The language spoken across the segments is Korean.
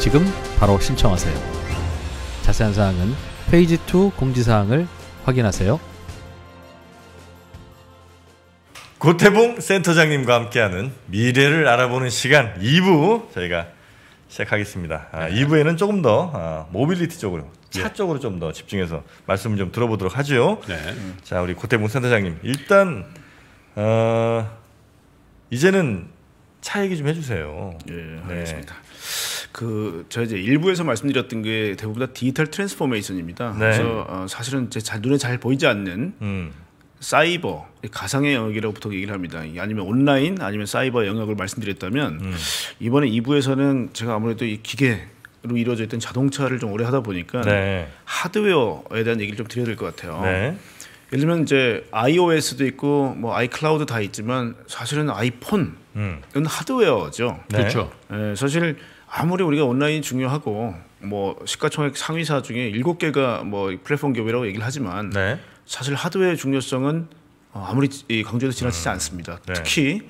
지금 바로 신청하세요. 자세한 사항은 페이지 2 공지사항을 확인하세요. 고태봉 센터장님과 함께하는 미래를 알아보는 시간 2부 저희가 시작하겠습니다. 아, 2부에는 조금 더 아, 모빌리티 쪽으로 차 예. 쪽으로 좀 더 집중해서 말씀좀 들어보도록 하죠. 네. 자 우리 고태봉 센터장님 일단 어, 이제는 차 얘기 좀 해주세요. 예, 네. 알겠습니다. 네. 그 제가 이제 일부에서 말씀드렸던 게 대부분 다 디지털 트랜스포메이션입니다. 네. 그래서 어, 사실은 제 잘, 눈에 잘 보이지 않는 음. 사이버 가상의 영역이라고 보통 얘기를 합니다. 아니면 온라인 아니면 사이버 영역을 말씀드렸다면 음. 이번에 2부에서는 제가 아무래도 이 기계 로 이루어져 있던 자동차를 좀 오래 하다 보니까 네. 하드웨어에 대한 얘기를 좀 드려야 될 것 같아요. 네. 예를 들면 이제 iOS도 있고 뭐 iCloud 다 있지만 사실은 아이폰 음. 건 하드웨어죠. 네. 그렇죠. 네, 사실 아무리 우리가 온라인 중요하고 뭐 시가총액 상위사 중에 일곱 개가 뭐 플랫폼 기업이라고 얘기를 하지만 네. 사실 하드웨어의 중요성은 어, 아무리 강조해도 지나치지 음. 않습니다. 네. 특히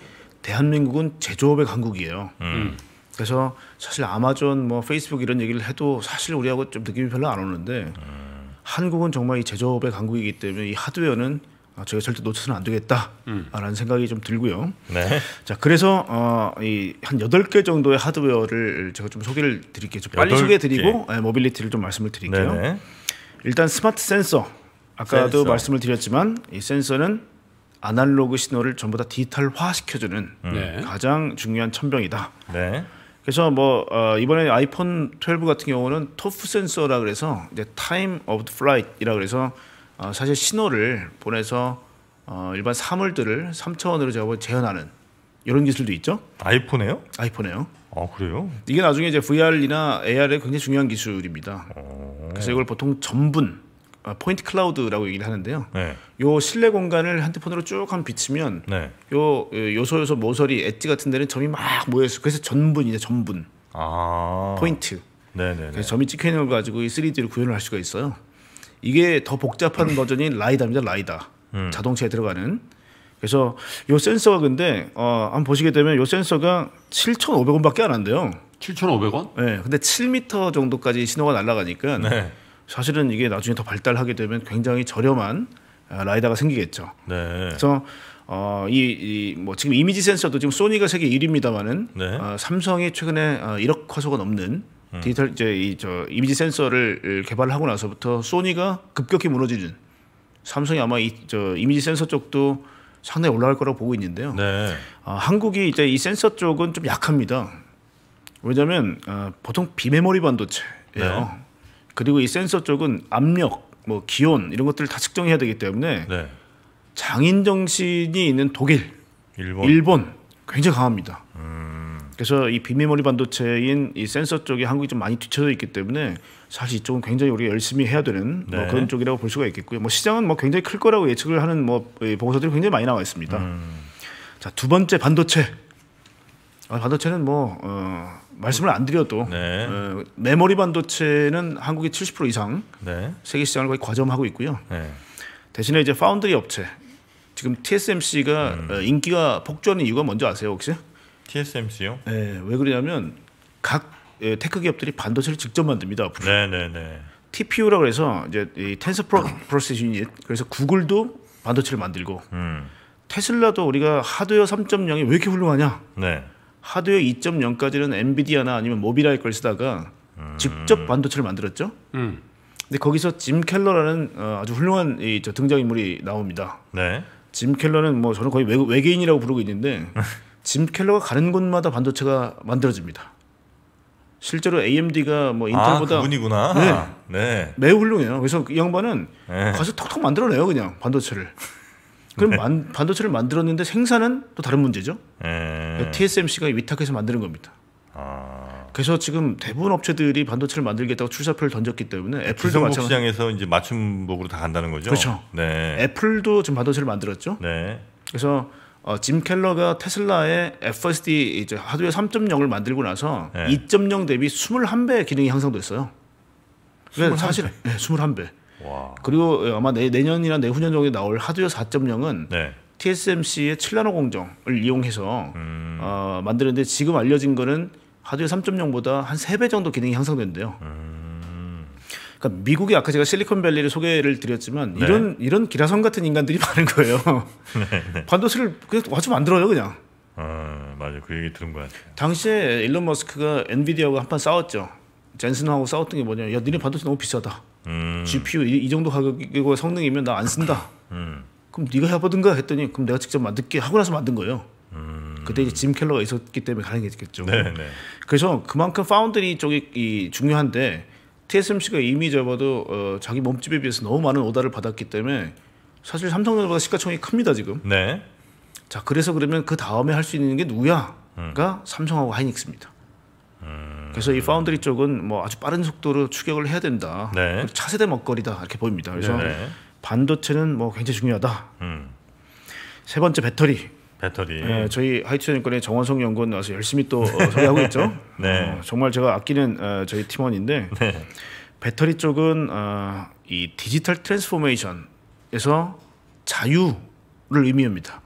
대한민국은 제조업의 강국이에요. 음. 음. 그래서 사실 아마존 뭐 페이스북 이런 얘기를 해도 사실 우리하고 좀 느낌이 별로 안 오는데 음. 한국은 정말 이 제조업의 강국이기 때문에 이 하드웨어는 아, 저희가 절대 놓쳐서는 안 되겠다라는 음. 생각이 좀 들고요. 네. 자 그래서 어, 이한 여덟 개 정도의 하드웨어를 제가 좀 소개를 드릴게요. 좀 빨리 소개해드리고 네, 모빌리티를 좀 말씀을 드릴게요. 네네. 일단 스마트 센서 아까도 센서. 말씀을 드렸지만 이 센서는 아날로그 신호를 전부 다 디지털화 시켜주는 음. 네. 가장 중요한 천병이다. 네. 그래서 뭐 어, 이번에 아이폰 12 같은 경우는 토프 센서라 그래서 이제 타임 오브 플라이트라 그래서 어, 사실 신호를 보내서 어, 일반 사물들을 3차원으로 제가 재현하는 이런 기술도 있죠. 아이폰에요? 아이폰에요. 아 그래요? 이게 나중에 이제 VR이나 AR의 굉장히 중요한 기술입니다. 오. 어. 그래서 이걸 보통 전분 아, 포인트 클라우드라고 얘기를 하는데요. 네. 요 실내 공간을 핸드폰으로 쭉한 비치면 네. 요 요소 요소 모서리 엣지 같은 데는 점이 막 모여 있어. 그래서 전분 이제 전분. 아. 포인트. 네네. 네, 네. 그래서 점이 찍혀 있는 걸 가지고 이 3D로 구현을 할 수가 있어요. 이게 더 복잡한 버전인 라이다입니다. 라이다. 음. 자동차에 들어가는. 그래서 요 센서가 근데 어 한번 보시게 되면 요 센서가 7,500원밖에 안 한대요. 7,500원? 네. 근데 7m 정도까지 신호가 날아가니까 네. 사실은 이게 나중에 더 발달하게 되면 굉장히 저렴한 어, 라이다가 생기겠죠. 네. 그래서 어, 이, 이, 뭐, 지금 이미지 센서도 지금 소니가 세계 1위입니다만은, 네. 어, 삼성이 최근에 어, 1억 화소가 넘는 음. 디지털 이제 이 저 이미지 센서를 개발하고 나서부터 소니가 급격히 무너지는 삼성이 아마 이 저 이미지 센서 쪽도 상당히 올라갈 거라고 보고 있는데요. 네. 아, 한국이 이제 이 센서 쪽은 좀 약합니다. 왜냐하면 아, 보통 비메모리 반도체예요. 네. 그리고 이 센서 쪽은 압력, 뭐 기온 이런 것들을 다 측정해야 되기 때문에 네. 장인 정신이 있는 독일, 일본, 일본 굉장히 강합니다. 음. 그래서 이 비메모리 반도체인 이 센서 쪽이 한국이 좀 많이 뒤쳐져 있기 때문에 사실 이쪽은 굉장히 우리가 열심히 해야 되는 뭐 네. 뭐 그런 쪽이라고 볼 수가 있겠고요. 뭐 시장은 뭐 굉장히 클 거라고 예측을 하는 뭐 보고서들이 굉장히 많이 나와 있습니다. 음. 자, 두 번째 반도체. 아, 반도체는 뭐 어, 말씀을 안 드려도 네. 어, 메모리 반도체는 한국이 70% 이상 네. 세계 시장을 거의 과점하고 있고요. 네. 대신에 이제 파운드리 업체 지금 TSMC가 음. 어, 인기가 폭주하는 이유가 뭔지 아세요 혹시? TSMC요? 네, 왜 그러냐면 각 예, 테크 기업들이 반도체를 직접 만듭니다. 앞으로. 네네네. TPU라고 해서 이제 이 텐서 프로, 세스 유닛 그래서 구글도 반도체를 만들고 음. 테슬라도 우리가 하드웨어 3.0이 왜 이렇게 훌륭하냐? 네. 하드웨어 2.0까지는 엔비디아나 아니면 모빌아이 걸 쓰다가 음. 직접 반도체를 만들었죠. 음. 근데 거기서 짐 켈러라는 어, 아주 훌륭한 이, 등장인물이 나옵니다. 네. 짐 켈러는 뭐 저는 거의 외, 외계인이라고 부르고 있는데 짐 켈러가 가는 곳마다 반도체가 만들어집니다. 실제로 AMD가 뭐 인텔보다 아, 그분이구나. 네, 네. 매우 훌륭해요. 그래서 그 이 양반은 네. 가서 톡톡 만들어내요 그냥 반도체를. 그럼 네. 만, 반도체를 만들었는데 생산은 또 다른 문제죠. 네. TSMC가 위탁해서 만드는 겁니다. 아. 그래서 지금 대부분 업체들이 반도체를 만들겠다고 출사표를 던졌기 때문에 그 애플도 마찬가지. 시장에서 이제 맞춤목으로 다 간다는 거죠. 그렇죠. 네. 애플도 지금 반도체를 만들었죠. 네. 그래서 어, 짐 켈러가 테슬라의 FSD 이제 하드웨어 3.0을 만들고 나서 네. 2.0 대비 21배의 기능이 향상됐어요. 그 21배. 사실 네, 21배. 와. 그리고 아마 내, 내년이나 내후년 정도에 나올 하드웨어 4.0은 네. TSMC의 칠라노 공정을 이용해서 음. 어, 만드는데 지금 알려진 거는 하드웨어 3.0보다 한 3배 정도 기능이 향상된대요. 음. 그러니까 미국이 아까 제가 실리콘밸리를 소개를 드렸지만 네. 이런 이런 기라성 같은 인간들이 많은 거예요. 네, 네. 반도체를 그냥 와서 만들어요 그냥. 아 맞아 그 얘기 들은 것 같아요. 당시에 일론 머스크가 엔비디아하고 한판 싸웠죠. 젠슨하고 싸웠던 게 뭐냐? 야 니네 반도체 너무 비싸다. 음. GPU 이, 이, 정도 가격이고 성능이면 나 안 쓴다. 음. 음. 그럼 네가 해보든가 했더니 그럼 내가 직접 만들게 하고 나서 만든 거예요. 음. 그때 이제 짐 켈러가 있었기 때문에 가능했겠죠. 네네. 네. 그래서 그만큼 파운드리 쪽이 중요한데 TSMC가 이미 접어도 어, 자기 몸집에 비해서 너무 많은 오다를 받았기 때문에 사실 삼성전자보다 시가총액이 큽니다 지금. 네. 자 그래서 그러면 그 다음에 할 수 있는 게 누야가 음. 삼성하고 하이닉스입니다. 음. 그래서 이 파운드리 쪽은 뭐 아주 빠른 속도로 추격을 해야 된다. 네. 차세대 먹거리다 이렇게 보입니다. 그래서 네, 네 반도체는 뭐 굉장히 중요하다. 음. 세 번째 배터리 배터리. 네, 저희 하이투자증의 정원성 연구원 와서 열심히 또 어, 소개하고 있죠. 네. 어, 정말 제가 아끼는 어, 저희 팀원인데 네. 배터리 쪽은 어, 이 디지털 트랜스포메이션에서 자유를 의미합니다.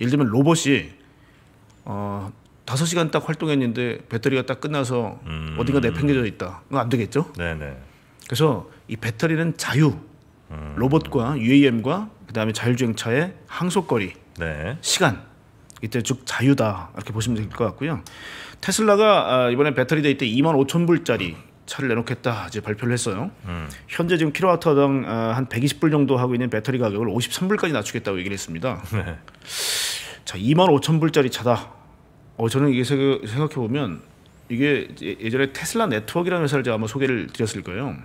예를 들면 로봇이 어, 5시간 딱 활동했는데 배터리가 딱 끝나서 음. 어딘가 내팽개져 있다. 그건 안 되겠죠? 네네. 네. 그래서 이 배터리는 자유, 음. 로봇과 UAM과 그다음에 자율주행차의 항속거리, 네. 시간 이때 즉 자유다 이렇게 보시면 될 것 같고요. 테슬라가 아, 이번에 배터리 데이 때 2만 5천 불짜리 차를 내놓겠다 이제 발표를 했어요. 음. 현재 지금 킬로와트당 아, 한 120불 정도 하고 있는 배터리 가격을 53불까지 낮추겠다고 얘기를 했습니다. 네. 자, 2만 5천 불짜리 차다. 어 저는 이게 생각해 보면 이게 예전에 테슬라 네트워크라는 회사를 제가 한번 소개를 드렸을 거예요.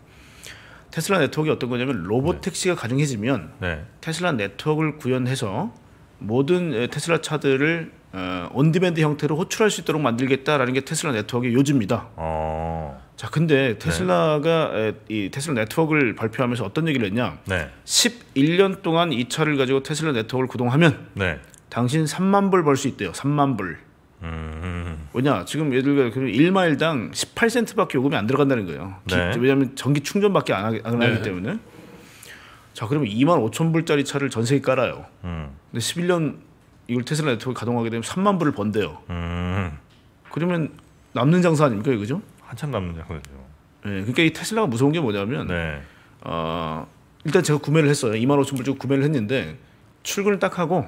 테슬라 네트워크가 어떤 거냐면 로봇 택시가 네. 가능해지면 네. 테슬라 네트워크를 구현해서 모든 테슬라 차들을 어, 온디맨드 형태로 호출할 수 있도록 만들겠다라는 게 테슬라 네트워크의 요지입니다. 어... 자, 근데 테슬라가 네. 이 테슬라 네트워크를 발표하면서 어떤 얘기를 했냐? 네. 11년 동안 이 차를 가지고 테슬라 네트워크를 구동하면 네. 당신 3만 불 벌 수 있대요. 3만 불. 음... 왜냐 지금 예를 들면 1마일당 18센트밖에 요금이 안 들어간다는 거예요. 기, 네. 왜냐하면 전기 충전밖에 안, 하, 안 하기 네. 때문에. 자 그러면 2만 5천 불짜리 차를 전세에 깔아요. 음. 근데 11년 이걸 테슬라 네트워크 가동하게 되면 3만 불을 번대요. 음. 그러면 남는 장사 아닙니까 이거죠? 한참 남는 장사죠. 예, 네, 그러니까 이 테슬라가 무서운 게 뭐냐면, 네. 어, 일단 제가 구매를 했어요. 2만 5천 불 주고 구매를 했는데 출근을 딱 하고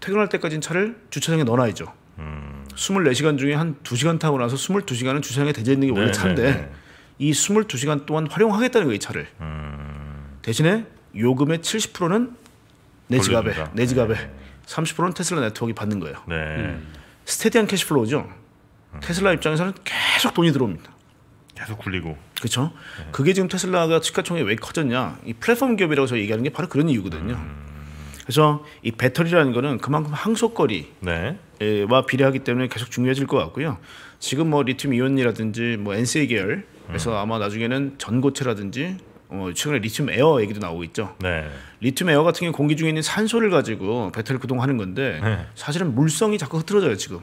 퇴근할 때까지는 차를 주차장에 넣어놔야죠. 음. 24시간 중에 한 2시간 타고 나서 22시간은 주차장에 대져 있는 게 원래 네, 네 차인데 네. 이 22시간 동안 활용하겠다는 거예요, 이 차를. 음. 대신에 요금의 70%는 내 지갑에 돌내 네. 지갑에 30%는 테슬라 네트워크 받는 거예요. 네. 음. 스테디한 캐시플로우죠. 음. 테슬라 입장에서는 계속 돈이 들어옵니다. 계속 굴리고. 그렇죠. 네. 그게 지금 테슬라가 시가총액 왜 커졌냐? 이 플랫폼 기업이라고 저희 얘기하는 게 바로 그런 이유거든요. 음. 그래서 이 배터리라는 거는 그만큼 항속거리와 네. 비례하기 때문에 계속 중요해질 것 같고요. 지금 뭐 리튬 이온이라든지 뭐 NCA 계열에서 음. 아마 나중에는 전고체라든지 어, 최근에 리튬 에어 얘기도 나오고 있죠. 네. 리튬 에어 같은 경우 공기 중에 있는 산소를 가지고 배터리를 구동하는 건데 네. 사실은 물성이 자꾸 흐트러져요 지금.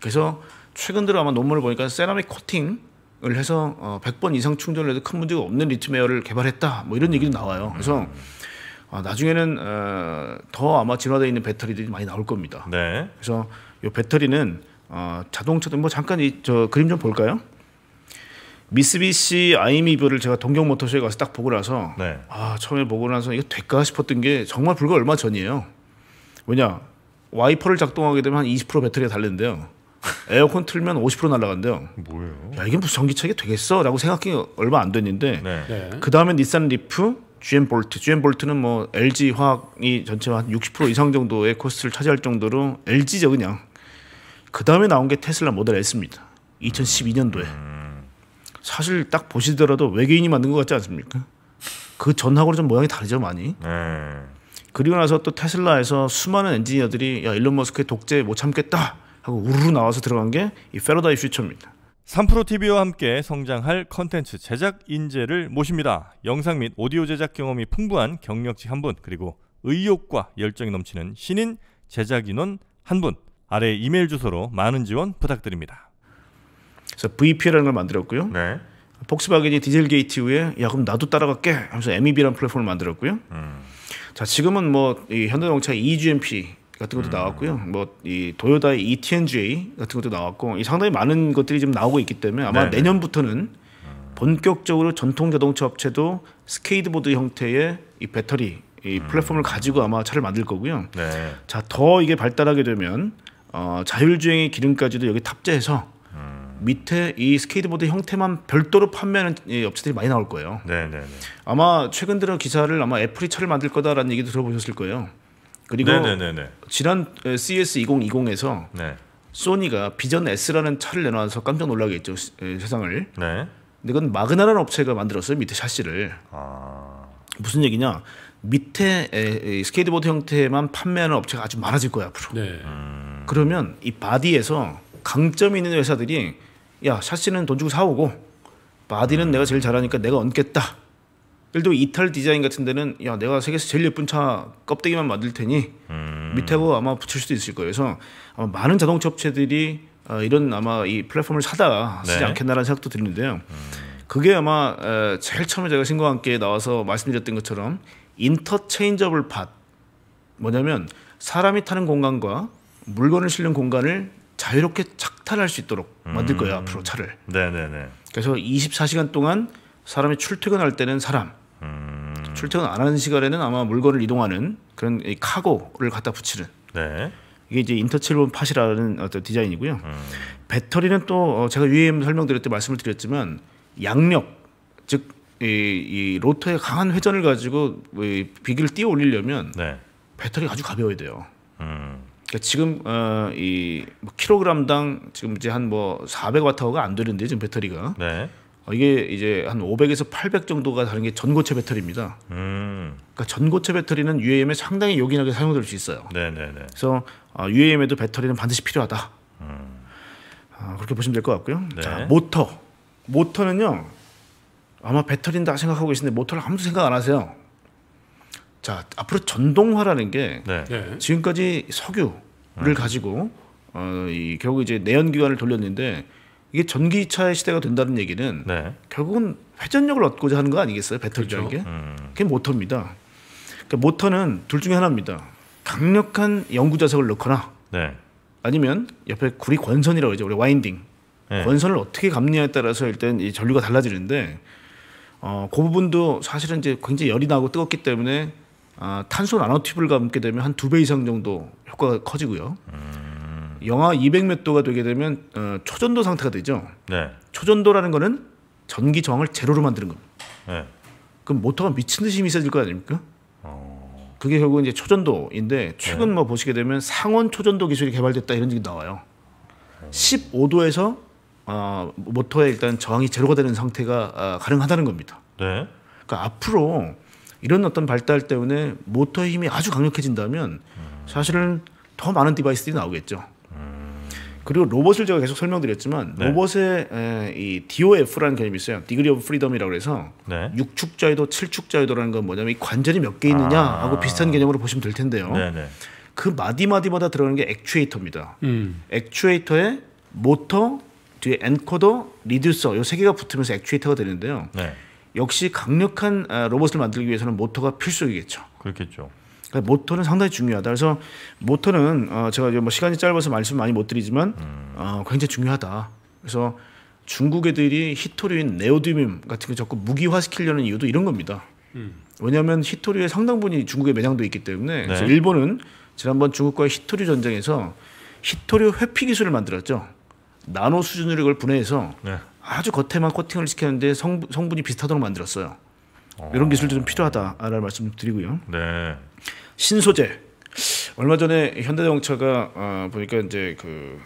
그래서 최근 들어 아마 논문을 보니까 세라믹 코팅을 해서 어, 100번 이상 충전을 해도 큰 문제가 없는 리튬 에어를 개발했다. 뭐 이런 얘기도 나와요. 그래서 어, 나중에는 어, 더 아마 진화되어 있는 배터리들이 많이 나올 겁니다. 네. 그래서 이 배터리는 어, 자동차도 뭐 잠깐 이 저 그림 좀 볼까요? 미쓰비시 아이미브를 제가 동경 모터쇼에 가서 딱 보고 나서 네. 아 처음에 보고 나서 이거 될까 싶었던 게 정말 불과 얼마 전이에요. 왜냐 와이퍼를 작동하게 되면 한 20% 배터리가 달린대요. 에어컨 틀면 50% 날라간대요. 뭐예요? 야 이게 무슨 전기차게 되겠어?라고 생각해 얼마 안 됐는데 네. 네. 그 다음에 닛산 리프, GM 볼트, GM 볼트는 뭐 LG 화학이 전체 한 60% 이상 정도의 코스를 차지할 정도로 LG죠 그냥. 그 다음에 나온 게 테슬라 모델 S입니다. 2012년도에. 음. 사실 딱 보시더라도 외계인이 만든 것 같지 않습니까? 그 전하고는 좀 모양이 다르죠 많이. 네. 그리고 나서 또 테슬라에서 수많은 엔지니어들이 야 일론 머스크의 독재 못 참겠다 하고 우르르 나와서 들어간 게 이 페러다이 퓨처입니다. 3프로 TV와 함께 성장할 컨텐츠 제작 인재를 모십니다. 영상 및 오디오 제작 경험이 풍부한 경력직 한 분, 그리고 의욕과 열정이 넘치는 신인 제작 인원 한 분. 아래 이메일 주소로 많은 지원 부탁드립니다. 그래서 VP라는 걸 만들었고요. 네. 폭스바겐이 디젤 게이트 이후에 야 그럼 나도 따라갈게 하면서 MEB라는 플랫폼을 만들었고요. 음. 자 지금은 뭐 이 현대자동차 EGMP 같은 것도 음. 나왔고요. 뭐 이 도요다의 ETNGA 같은 것도 나왔고 이 상당히 많은 것들이 지금 나오고 있기 때문에 아마 네네. 내년부터는 음. 본격적으로 전통 자동차 업체도 스케이트보드 형태의 이 배터리 이 음. 플랫폼을 음. 가지고 아마 차를 만들 거고요. 네. 자더 이게 발달하게 되면 어, 자율주행의 기능까지도 여기 탑재해서 밑에 이 스케이트보드 형태만 별도로 판매하는 예, 업체들이 많이 나올 거예요. 네네. 네, 네. 아마 최근 들어 기사를 아마 애플이 차를 만들 거다라는 얘기도 들어보셨을 거예요. 그리고 네네네네. 네, 지난 CES 2020에서 네. 소니가 비전 S라는 차를 내놔서 깜짝 놀라게 했죠 세상을. 네. 근데 그건 마그나라는 업체가 만들었어요 밑에 샷시를 아... 무슨 얘기냐? 밑에 에, 스케이트보드 형태만 판매하는 업체가 아주 많아질 거야 앞으로. 네. 음... 그러면 이 바디에서 강점 있는 회사들이 야샷시는돈 주고 사오고 바디는 내가 제일 잘하니까 내가 얹겠다 예를 들어 이탈 디자인 같은 데는 야 내가 세계에서 제일 예쁜 차 껍데기만 만들 테니 음. 밑에고 아마 붙일 수도 있을 거예요. 그래서 아마 많은 자동차 업체들이 어, 이런 아마 이 플랫폼을 사다 쓰지 네. 않겠나라는 생각도 드는데요. 음. 그게 아마 에, 제일 처음에 제가 신과 함께 나와서 말씀드렸던 것처럼 인터체인저블 밭 뭐냐면 사람이 타는 공간과 물건을 실는 공간을 자유롭게 착탈할 수 있도록 만들 거예요 음. 앞으로 차를. 네네네. 그래서 24시간 동안 사람이 출퇴근할 때는 사람, 음. 출퇴근 안 하는 시간에는 아마 물건을 이동하는 그런 이 카고를 갖다 붙이는. 네. 이게 이제 인터칠본 팟이라는 어떤 디자인이고요. 음. 배터리는 또 어, 제가 위에 설명드릴 때 말씀을 드렸지만 양력 즉 이, 이 로터의 강한 회전을 가지고 이 비기를 띄어 올리려면 네. 배터리가 아주 가벼워야 돼요. 음. 그러니까 지금 어, 이뭐 킬로그램당 지금 이제 한 뭐 400와트가 안 되는데 지금 배터리가 네. 어, 이게 이제 한 500에서 800 정도가 다른 게 전고체 배터리입니다. 음. 그러니까 전고체 배터리는 UAM에 상당히 요긴하게 사용될 수 있어요. 네네네. 네, 네. 그래서 어, UAM에도 배터리는 반드시 필요하다. 음. 어, 그렇게 보시면 될 것 같고요. 네. 자, 모터. 모터는요. 아마 배터리는 다 생각하고 계신데 모터를 아무도 생각 안 하세요. 자 앞으로 전동화라는 게 네. 네. 지금까지 석유를 음. 가지고 어, 이, 결국 이제 내연기관을 돌렸는데 이게 전기차의 시대가 된다는 얘기는 네. 결국은 회전력을 얻고자 하는 거 아니겠어요? 배터리라는 그렇죠. 게 음. 그게 모터입니다. 그러니까 모터는 둘 중에 하나입니다. 강력한 연구 자석을 넣거나 네. 아니면 옆에 구리 권선이라고 이제 우리 와인딩 네. 권선을 어떻게 감리냐에 따라서 일단 이 전류가 달라지는데 어, 그 부분도 사실은 이제 굉장히 열이 나고 뜨겁기 때문에 아, 탄소 나노튜브를 감게 되면 한 두 배 이상 정도 효과가 커지고요. 음. 영하 200몇 도가 되게 되면 어, 초전도 상태가 되죠. 네. 초전도라는 거는 전기 저항을 제로로 만드는 겁니다. 네. 그럼 모터가 미친 듯이 미세질 거 아닙니까? 어. 그게 결국 이제 초전도인데 최근 네. 뭐 보시게 되면 상온 초전도 기술이 개발됐다 이런 얘기 나와요. 어. 15도에서 어, 모터에 일단 저항이 제로가 되는 상태가 어, 가능하다는 겁니다. 네. 그러니까 앞으로 이런 어떤 발달 때문에 모터의 힘이 아주 강력해진다면 사실은 더 많은 디바이스들이 나오겠죠. 그리고 로봇을 제가 계속 설명드렸지만 네. 로봇의 에, 이 DOF라는 개념이 있어요. 디그리 오브 프리덤이라고 해서 네. 6축자유도 7축자유도라는 건 뭐냐면 이 관절이 몇 개 있느냐 하고 아. 비슷한 개념으로 보시면 될 텐데요. 네네. 네. 그 마디마디마다 들어가는 게 액추에이터입니다. 음. 액추에이터에 모터, 뒤에 엔코더, 리듀서 요 세 개가 붙으면서 액추에이터가 되는데요. 네. 역시 강력한 아, 로봇을 만들기 위해서는 모터가 필수이겠죠. 그렇겠죠. 그러니까 모터는 상당히 중요하다. 그래서 모터는 어 제가 뭐 시간이 짧아서 말씀 많이 못 드리지만 음. 어 굉장히 중요하다. 그래서 중국 애들이 히토류인 네오디 같은 거 자꾸 무기화시키려는 이유도 이런 겁니다. 음. 왜냐하면 히토류의 상당분이 중국에 매장돼 있기 때문에 네. 일본은 지난번 중국과의 히토류 전쟁에서 히토류 회피 기술을 만들었죠. 나노 수준으로 이걸 분해해서 네. 아주 겉에만 코팅을 시켰는데 성, 성분이 비슷하도록 만들었어요. 어. 이런 기술도 좀 필요하다라는 말씀 좀 드리고요. 네. 신소재. 얼마 전에 현대자동차가 어, 보니까 이제 그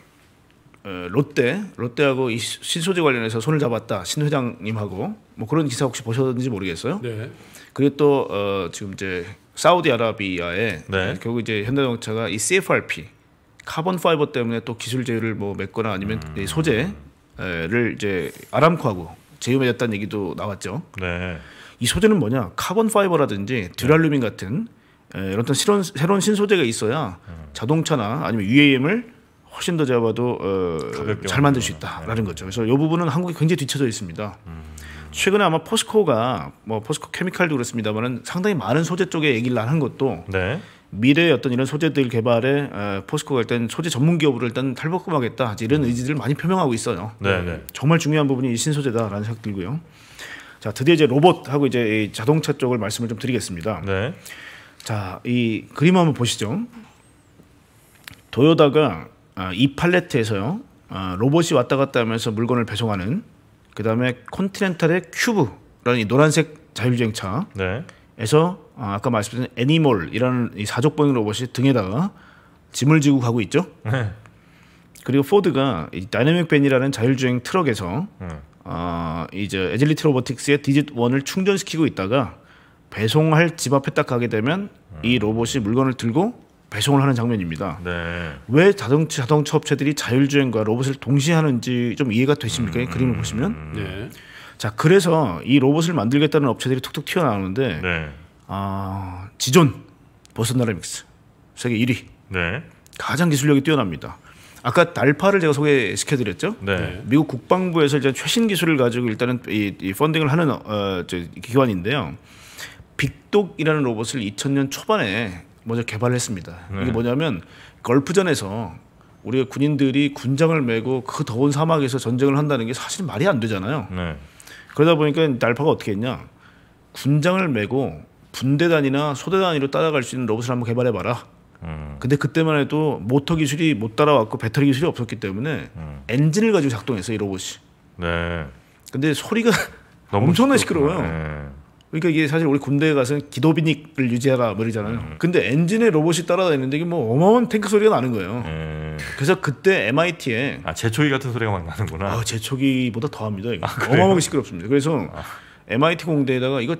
어, 롯데 롯데하고 이 신소재 관련해서 손을 잡았다 신 회장님하고 뭐 그런 기사 혹시 보셨는지 모르겠어요. 네. 그리고 또 어, 지금 이제 사우디아라비아에 네. 결국 이제 현대자동차가 이 CFRP 카본 파이버 때문에 또 기술 제휴를 뭐 맺거나 아니면 음. 소재 를 이제 아람코하고 제휴맺었다는 얘기도 나왔죠. 네. 이 소재는 뭐냐? 카본 파이버라든지 듀랄루민 네. 같은 이런 새로운, 새로운 신소재가 있어야 음. 자동차나 아니면 UAM을 훨씬 더 잡아도 어, 잘 만들 수 있다라는 네. 거죠. 그래서 이 부분은 한국이 굉장히 뒤쳐져 있습니다. 음. 최근에 아마 포스코가 뭐 포스코 케미칼도 그렇습니다만은 상당히 많은 소재 쪽에 얘기를 안한 것도 네. 미래의 어떤 이런 소재들 개발에 포스코가 일단 소재 전문 기업으로 일단 탈바꿈하겠다 이런 의지들을 많이 표명하고 있어요. 네네. 네. 정말 중요한 부분이 이 신소재다라는 생각 들고요. 자 드디어 이제 로봇하고 이제 자동차 쪽을 말씀을 좀 드리겠습니다. 네. 자이 그림 한번 보시죠. 도요다가 아, 이 팔레트에서요 아, 로봇이 왔다 갔다 하면서 물건을 배송하는 그 다음에 콘티넨탈의 큐브라는 이 노란색 자율주행차에서 네. 아, 아까 말씀드린 애니멀이라는 이 사족보행 로봇이 등에다가 짐을 지고 가고 있죠. 네. 그리고 포드가 이 다이내믹 밴이라는 자율주행 트럭에서 네. 어, 이제 에젤리티 로보틱스의 디짓 원을 충전시키고 있다가 배송할 집 앞에 딱 가게 되면 음. 이 로봇이 물건을 들고 배송을 하는 장면입니다. 네. 왜 자동 자동차 업체들이 자율주행과 로봇을 동시에 하는지 좀 이해가 되십니까? 음. 그림을 음, 보시면. 음, 음. 네. 자 그래서 이 로봇을 만들겠다는 업체들이 툭툭 튀어나오는데 네. 아 지존 보스나라 믹스 세계 1위. 네. 가장 기술력이 뛰어납니다. 아까 달파를 제가 소개시켜드렸죠. 네. 네. 미국 국방부에서 이제 최신 기술을 가지고 일단은 이, 이 펀딩을 하는 어, 저, 기관인데요. 빅독이라는 로봇을 2000년 초반에 먼저 개발했습니다. 네. 이게 뭐냐면 걸프전에서 우리가 군인들이 군장을 메고 그 더운 사막에서 전쟁을 한다는 게 사실 말이 안 되잖아요. 네. 그러다 보니까 달파가 어떻게 했냐? 군장을 메고 분대단위나 소대단위로 따라갈 수 있는 로봇을 한번 개발해봐라. 음. 근데 그때만 해도 모터 기술이 못 따라왔고 배터리 기술이 없었기 때문에 음. 엔진을 가지고 작동했어 이 로봇이. 네. 근데 소리가 엄청나 시끄러워요. 네. 그러니까 이게 사실 우리 군대에 가서는 기도비닉을 유지하라 그러잖아요 뭐 음. 근데 엔진에 로봇이 따라다니는데 이게 뭐 어마어마한 탱크 소리가 나는 거예요. 음. 그래서 그때 MIT에 아 제초기 같은 소리가 막 나는구나. 아 제초기보다 더합니다. 아, 어마어마하게 시끄럽습니다. 그래서 아. MIT 공대에다가 이거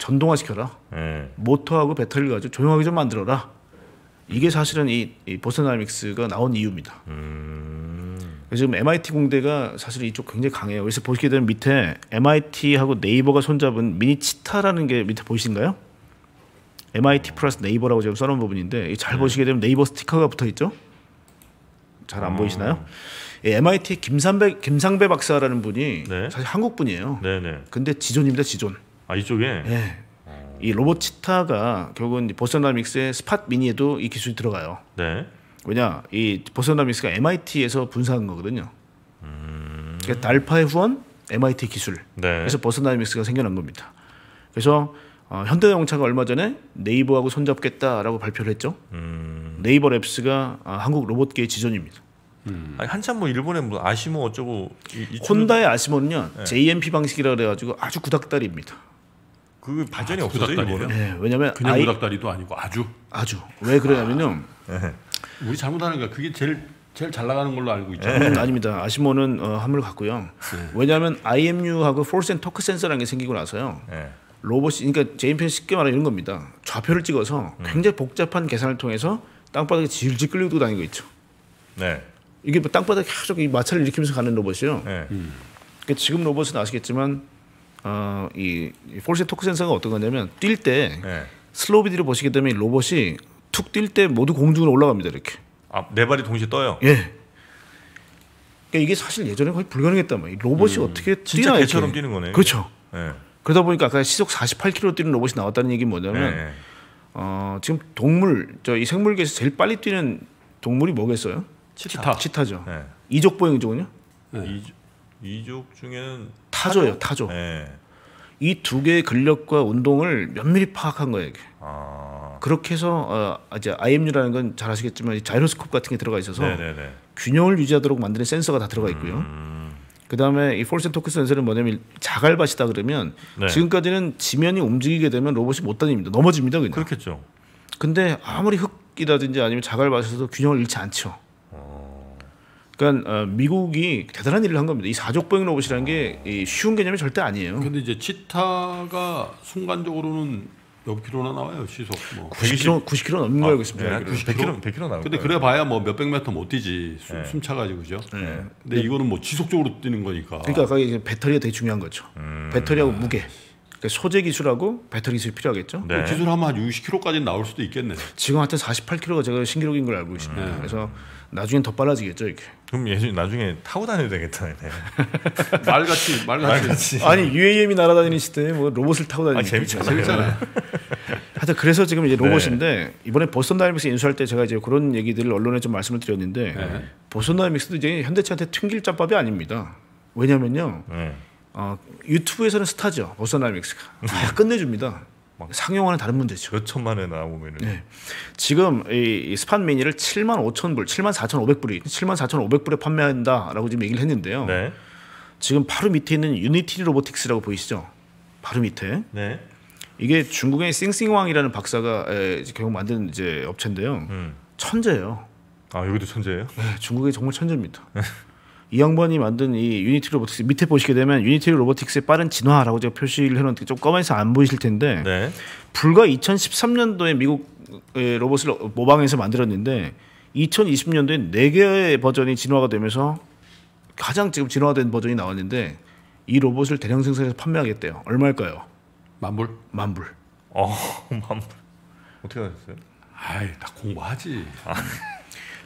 전동화시켜라. 네. 모터하고 배터리 가지고 조용하게 좀 만들어라. 이게 사실은 이, 이 보스턴 다이믹스가 나온 이유입니다. 음. 지금 MIT 공대가 사실 이쪽 굉장히 강해요. 그래서 보시게 되면 밑에 MIT하고 네이버가 손잡은 미니치타라는 게 밑에 보이신가요? MIT 플러스 네이버라고 지금 써놓은 부분인데 잘 네. 보시게 되면 네이버 스티커가 붙어 있죠. 잘안 음. 보이시나요? 예, MIT 김상배 김상배 박사라는 분이 네. 사실 한국 분이에요. 네네. 네. 근데 지존입니다, 지존. 아 이쪽에. 네. 어. 이 로봇 치타가 결국은 보스나믹스의 스팟 미니에도 이 기술이 들어가요. 네. 왜냐 이 보스나믹스가 MIT에서 분사한 거거든요. 음... 그러니까 달파의 후원 MIT 기술. 네. 그래서 보스나믹스가 생겨난 겁니다. 그래서 어, 현대자동차가 얼마 전에 네이버하고 손잡겠다라고 발표를 했죠. 음... 네이버 랩스가 어, 한국 로봇계의 지존입니다. 음. 아니, 한참 뭐 일본의 뭐 아시모 어쩌고 이, 이 혼다의 아시모는요 네. JMP 방식이라 그래가지고 아주 구닥다리입니다. 그 발전이 아, 없어요 이거는. 네, 왜냐면 그냥 아이... 우닥다리도 아니고 아주. 아주. 왜 그러냐면요. 아, 우리 잘못하는 거 그게 제일 제일 잘 나가는 걸로 알고 있죠. 음, 아닙니다. 아시모는 어, 함을 갖고요. 네. 왜냐하면 IMU하고 포스 토크 센서라는 게 생기고 나서요. 네. 로봇이 그러니까 제임펜 쉽게 말하면 이런 겁니다. 좌표를 찍어서 음. 굉장히 복잡한 계산을 통해서 땅바닥에 질질 끌리고 다니고 있죠. 네. 이게 뭐땅바닥 계속 이 마찰을 일으키면서 가는 로봇이요. 네. 음. 그러니까 지금 로봇은 아시겠지만 어, 이, 이 폴시 토크 센서가 어떤 거냐면 뛸때 네. 슬로우 비디오를 보시기 때문에 로봇이 툭 뛸 때 모두 공중으로 올라갑니다 이렇게. 아네 발이 동시에 떠요. 예. 그러니까 이게 사실 예전에 거의 불가능했단 말이에요. 로봇이 음, 어떻게 뛰나 진짜 개처럼 이렇게. 뛰는 거네. 그렇죠. 예. 그러다 보니까 아까 시속 48km 뛰는 로봇이 나왔다는 얘기 뭐냐면 예, 예. 어, 지금 동물 저 이 생물계에서 제일 빨리 뛰는 동물이 뭐겠어요? 치타. 치타죠. 예. 이족 보행종은요? 이족, 이족 중에는 타조예요, 타조. 네. 예. 이두 개의 근력과 운동을 면밀히 파악한 거예요. 이게. 아... 그렇게 해서 어, 이제 IMU라는 건 잘 아시겠지만 자이로스콥 같은 게 들어가 있어서 네네네. 네, 네. 균형을 유지하도록 만드는 센서가 다 들어가 있고요. 음... 그다음에 이 폴센 토크 센서는 뭐냐면 자갈밭이다 그러면 네. 지금까지는 지면이 움직이게 되면 로봇이 못 다닙니다. 넘어집니다 그냥. 그렇겠죠. 근데 아무리 흙이라든지 아니면 자갈밭에서도 균형을 잃지 않죠. 그러니까 어, 미국이 대단한 일을 한 겁니다. 이 사족 보행 로봇이라는 게 쉬운 개념이 절대 아니에요. 근데 이제 치타가 순간적으로는 몇 킬로나 나와요 시속? 뭐. 9 0 k 로9 0 k 로 넘는 거 아, 알고 있습니다. 네, 9 0 k 로1 0 0 k 로 나와요. 근데 그래 봐야 뭐 몇백 메터못 뛰지 숨, 네. 숨 차가지고 죠 네. 근데, 근 이거는 뭐 지속적으로 뛰는 거니까. 그러니까 거기 배터리가 되게 중요한 거죠. 음. 배터리하고 무게. 그 소재 기술하고 배터리 기술이 필요하겠죠. 네. 기술 하면 한 60km까지 나올 수도 있겠네. 지금 하여튼 48km가 제가 신기록인 걸 알고 있습니다. 네. 그래서 나중엔 더 빨라지겠죠 이게 그럼 예전 나중에 타고 다녀야 되겠다. 네. 말같이, 말같이 말같이. 아니 UAM이 날아다니는 시대에 뭐 로봇을 타고 아, 다니는. 아, 재밌잖아요. 재밌잖아요. 하여튼 그래서 지금 이제 네. 로봇인데 이번에 보스턴 다이믹스 인수할 때 제가 이제 그런 얘기들을 언론에 좀 말씀을 드렸는데 네. 보스턴 다이믹스도 이제 현대차한테 튕길 짬밥이 아닙니다. 왜냐면요. 네. 어, 유튜브에서는 스타죠. 보사노 믹스가 아, 끝내줍니다. 상용화는 다른 문제죠. 몇 천만에 나오면 네. 지금 이, 이 스판 미니를 7만 5천 불, 7만 4천 5백 불이 7만 4천 5백 불에 판매한다라고 지금 얘기를 했는데요. 네. 지금 바로 밑에 있는 유니티 로보틱스라고 보이시죠? 바로 밑에. 네. 이게 중국의 싱싱왕이라는 박사가 에, 결국 만든 이제 업체인데요. 음. 천재예요. 아 여기도 천재예요? 네, 중국이 정말 천재입니다. 이양반이 만든 이 유니티 로보틱스 밑에 보시게 되면 유니티 로보틱스의 빠른 진화라고 제가 표시를 해놓은게좀 검은색 안 보이실 텐데 네. 불과 2013년도에 미국 로봇을 모방해서 만들었는데 2020년도에 4개의 버전이 진화가 되면서 가장 지금 진화된 버전이 나왔는데 이 로봇을 대량 생산해서 판매하겠대요. 얼마일까요? 만불? 만불. 어, 만불. 어떻게 하셨어요? 아이, 다 공부하지. 아. 네.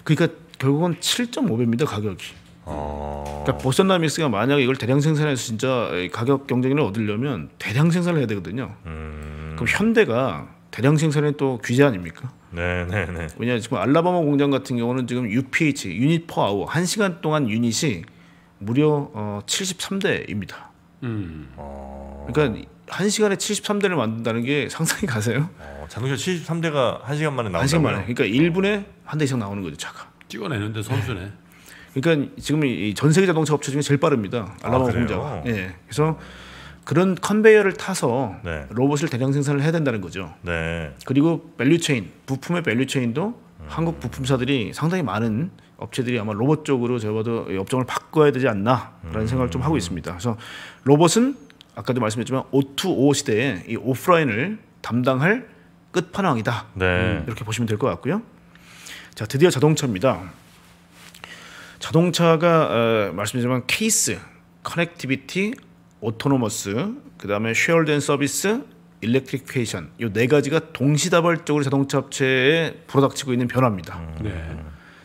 그러니까 결국은 7.5배입니다, 가격이. 어. 그러니까 보스턴 다믹스가 만약에 이걸 대량 생산해서 진짜 가격 경쟁을 력 얻으려면 대량 생산을 해야 되거든요. 음... 그럼 현대가 대량 생산에 또 규제 아닙니까? 네네네. 왜냐 지금 알라바마 공장 같은 경우는 지금 UPH 유닛 퍼 아워 한 시간 동안 유닛이 무려 어, 73대입니다. 음. 어... 그러니까 한 시간에 73대를 만든다는 게 상상이 가세요? 어, 자동차 73대가 한 시간 만에 나온다한 시간 만에. 그러니까 1분에 한 대 이상 나오는 거죠 차가. 찍어내는데 선수네. 네. 그러니까 지금 이 전 세계 자동차 업체 중에 제일 빠릅니다. 알라바마 아, 공장. 예. 그래서 그런 컨베이어를 타서 네. 로봇을 대량 생산을 해야 된다는 거죠. 네. 그리고 밸류 체인, 부품의 밸류 체인도 음. 한국 부품사들이 상당히 많은 업체들이 아마 로봇 쪽으로 제가 도 업종을 바꿔야 되지 않나라는 음. 생각을 좀 하고 있습니다. 그래서 로봇은 아까도 말씀했지만 O2O 시대에 이 오프라인을 담당할 끝판왕이다. 네. 음, 이렇게 보시면 될 것 같고요. 자, 드디어 자동차입니다. 자동차가 어, 말씀드리지만 케이스, 커넥티비티, 오토노머스, 그 다음에 쉐어된 서비스, 일렉트리케이션 이 네 가지가 동시다발적으로 자동차 업체에 불어닥치고 있는 변화입니다. 음. 네.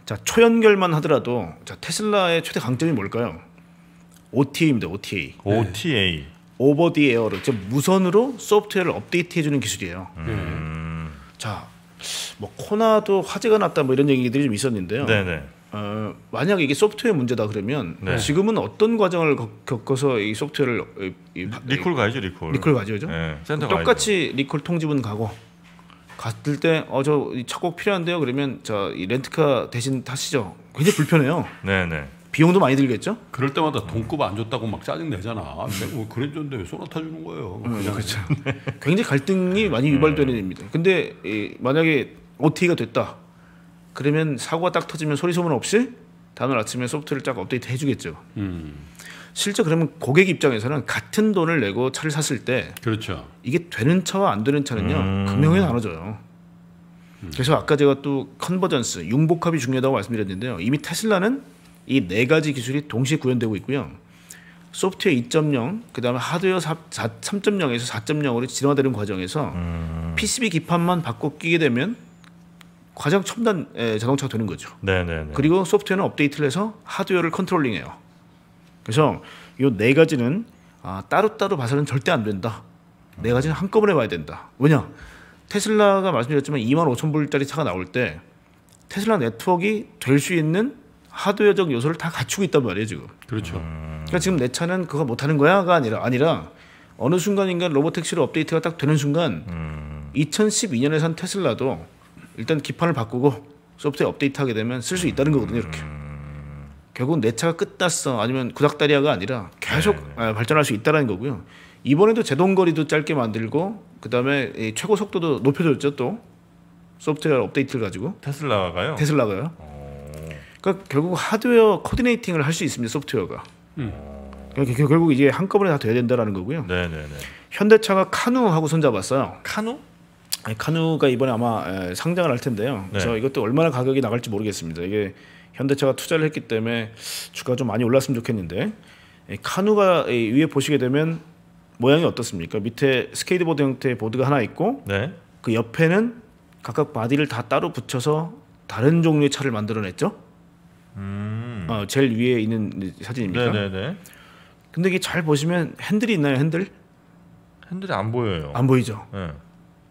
자 초연결만 하더라도 자 테슬라의 최대 강점이 뭘까요? OTA입니다. OTA. OTA. 네. 오버 디 에어로 즉 무선으로 소프트웨어를 업데이트해 주는 기술이에요. 음. 네. 자, 뭐 코나도 화재가 났다 뭐 이런 얘기들이 좀 있었는데요. 네네. 어, 만약 이게 소프트웨어 문제다 그러면 네. 지금은 어떤 과정을 겪어서 이 소프트웨어를 이, 이, 리콜 가야죠 리콜 리콜 가죠 네, 똑같이 리콜 통지분 가고 갔을 때어저 차곡 필요한데요 그러면 저이 렌트카 대신 타시죠 굉장히 불편해요 네네 네. 비용도 많이 들겠죠 그럴 때마다 돈급 안 줬다고 막 짜증 내잖아 뭐그랬저데왜소나타 주는 거예요 음, 그렇죠 굉장히 갈등이 많이 유발되는 네. 일입니다 근데 이, 만약에 OT가 됐다 그러면 사고가 딱 터지면 소리 소문 없이 다음날 아침에 소프트를 쫙 업데이트 해주겠죠. 음. 실제 그러면 고객 입장에서는 같은 돈을 내고 차를 샀을 때 그렇죠. 이게 되는 차와 안 되는 차는요 금형에 음. 나눠져요. 음. 그래서 아까 제가 또 컨버전스 융복합이 중요하다고 말씀드렸는데요. 이미 테슬라는 이 네 가지 기술이 동시에 구현되고 있고요. 소프트웨어 2.0, 그다음에 하드웨어 3.0에서 4.0으로 진화되는 과정에서 음. PCB 기판만 바꿔 끼게 되면 가장 첨단 예, 자동차가 되는 거죠. 네네 네, 네. 그리고 소프트웨어는 업데이트를 해서 하드웨어를 컨트롤링해요. 그래서 이 네 가지는 아, 따로따로 봐서는 절대 안 된다. 네 가지는 한꺼번에 봐야 된다. 왜냐? 테슬라가 말씀드렸지만 2만 5천 불짜리 차가 나올 때 테슬라 네트워크가 될 수 있는 하드웨어적 요소를 다 갖추고 있단 말이에요 지금. 그렇죠. 음... 그러니까 지금 내 차는 그거 못하는 거야가 아니라 아니라 어느 순간인가 로보택시로 업데이트가 딱 되는 순간 음... 2012년에 산 테슬라도 일단 기판을 바꾸고 소프트웨어 업데이트하게 되면 쓸 수 있다는 거거든요 이렇게 음. 결국은 내 차가 끝났어 아니면 구닥다리아가 아니라 계속 네. 아, 발전할 수 있다는 거고요 이번에도 제동거리도 짧게 만들고 그 다음에 최고 속도도 높여줬죠 또 소프트웨어 업데이트를 가지고 테슬라가요? 테슬라가요 그러니까 결국 하드웨어 코디네이팅을 할 수 있습니다 소프트웨어가 음. 그러니까 결국 이제 한꺼번에 다 돼야 된다는 거고요 네네네. 네, 네. 현대차가 카누하고 손잡았어요 카누? 카누가 이번에 아마 상장을 할 텐데요. 그래서 네. 이것도 얼마나 가격이 나갈지 모르겠습니다. 이게 현대차가 투자를 했기 때문에 주가 좀 많이 올랐으면 좋겠는데 카누가 위에 보시게 되면 모양이 어떻습니까? 밑에 스케이트보드 형태의 보드가 하나 있고 네. 그 옆에는 각각 바디를 다 따로 붙여서 다른 종류의 차를 만들어냈죠. 음. 어, 제일 위에 있는 사진입니다. 네네네. 네. 근데 이게 잘 보시면 핸들이 있나요? 핸들? 핸들이 안 보여요. 안 보이죠. 네.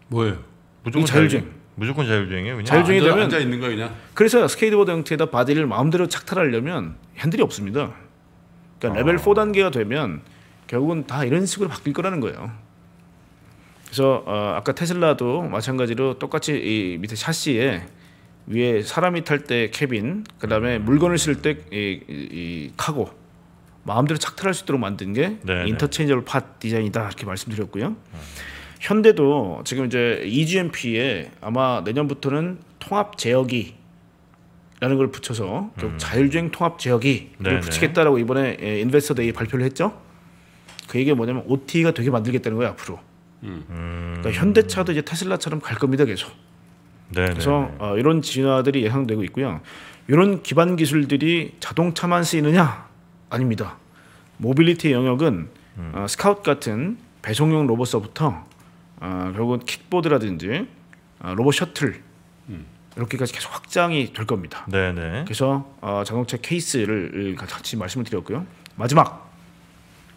뭐예요? 무조건 자율주행. 무조건 자율주행이에요. 그냥 자율주행이 되면 앉아 있는 거 그냥. 그래서 스케이트보드 형태에다 바디를 마음대로 착탈하려면 핸들이 없습니다. 그러니까 아. 레벨 4 단계가 되면 결국은 다 이런 식으로 바뀔 거라는 거예요. 그래서 어, 아까 테슬라도 마찬가지로 똑같이 이 밑에 샤시에 위에 사람이 탈 때 캐빈, 그다음에 음. 물건을 실때이이 카고 마음대로 착탈할 수 있도록 만든 게 네네. 인터체인저블 팟 디자인이다 이렇게 말씀드렸고요. 음. 현대도 지금 이제 EGMP에 아마 내년부터는 통합 제어기 라는 걸 붙여서 음. 자율주행 통합 제어기를 네네. 붙이겠다라고 이번에 인베스터데이 예, 발표를 했죠. 그얘기 뭐냐면 OT가 되게 만들겠다는 거예요 앞으로. 음. 그러니까 현대차도 이제 테슬라처럼 갈 겁니다 계속. 네네. 그래서 어, 이런 진화들이 예상되고 있고요. 이런 기반 기술들이 자동차만 쓰이느냐? 아닙니다. 모빌리티 영역은 음. 어, 스카웃 같은 배송용 로봇서부터 아, 결국은 킥보드라든지 아, 로봇 셔틀 음. 이렇게까지 계속 확장이 될 겁니다. 네네. 네. 그래서 어, 자동차 케이스를 같이 말씀을 드렸고요. 마지막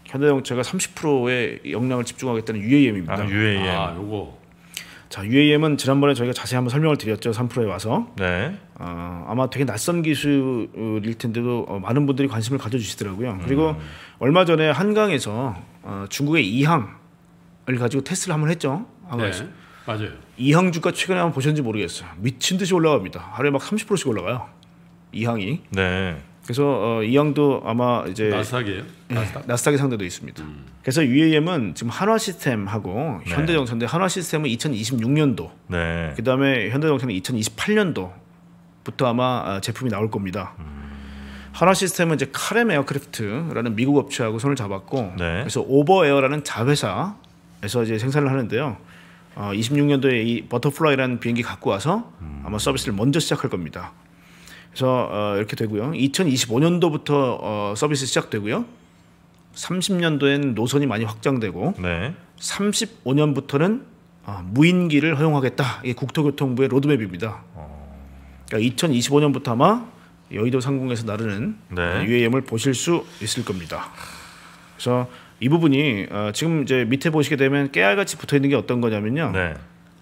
현대자동차가 30%의 역량을 집중하겠다는 UAM입니다. 아, UAM. 아, 요거. 자, UAM은 지난번에 저희가 자세히 한번 설명을 드렸죠. 3%에 와서. 네. 어, 아마 되게 낯선 기술일 텐데도 어, 많은 분들이 관심을 가져주시더라고요. 그리고 음. 얼마 전에 한강에서 어, 중국의 이항 가지고 테스트를 한 번 했죠. 아마 네, 맞아요. 이항 주가 최근에 한번 보셨는지 모르겠어요. 미친 듯이 올라갑니다. 하루에 막 30%씩 올라가요. 이항이. 네. 그래서 어, 이항도 아마 이제 나스닥이에요. 예, 나스닥. 나스닥의 상대도 있습니다. 음. 그래서 UAM은 지금 한화 시스템하고 네. 현대정차인데 한화 시스템은 2026년도. 네. 그다음에 현대정차는 2028년도부터 아마 아, 제품이 나올 겁니다. 음. 한화 시스템은 이제 카렘 에어크래프트라는 미국 업체하고 손을 잡았고 네. 그래서 오버 에어라는 자회사 에서 이제 생산을 하는데요. 어, 26년도에 이 버터플라이라는 비행기 갖고 와서 음. 아마 서비스를 먼저 시작할 겁니다. 그래서 어, 이렇게 되고요. 2025년도부터 어, 서비스 시작되고요. 30년도엔 노선이 많이 확장되고 네. 35년부터는 어, 아, 무인기를 허용하겠다. 이게 국토교통부의 로드맵입니다. 어. 그러니까 2025년부터 아마 여의도 상공에서 나르는 네. UAM을 어, 보실 수 있을 겁니다. 그래서 이 부분이 어, 지금 이제 밑에 보시게 되면 깨알같이 붙어 있는 게 어떤 거냐면요. 네.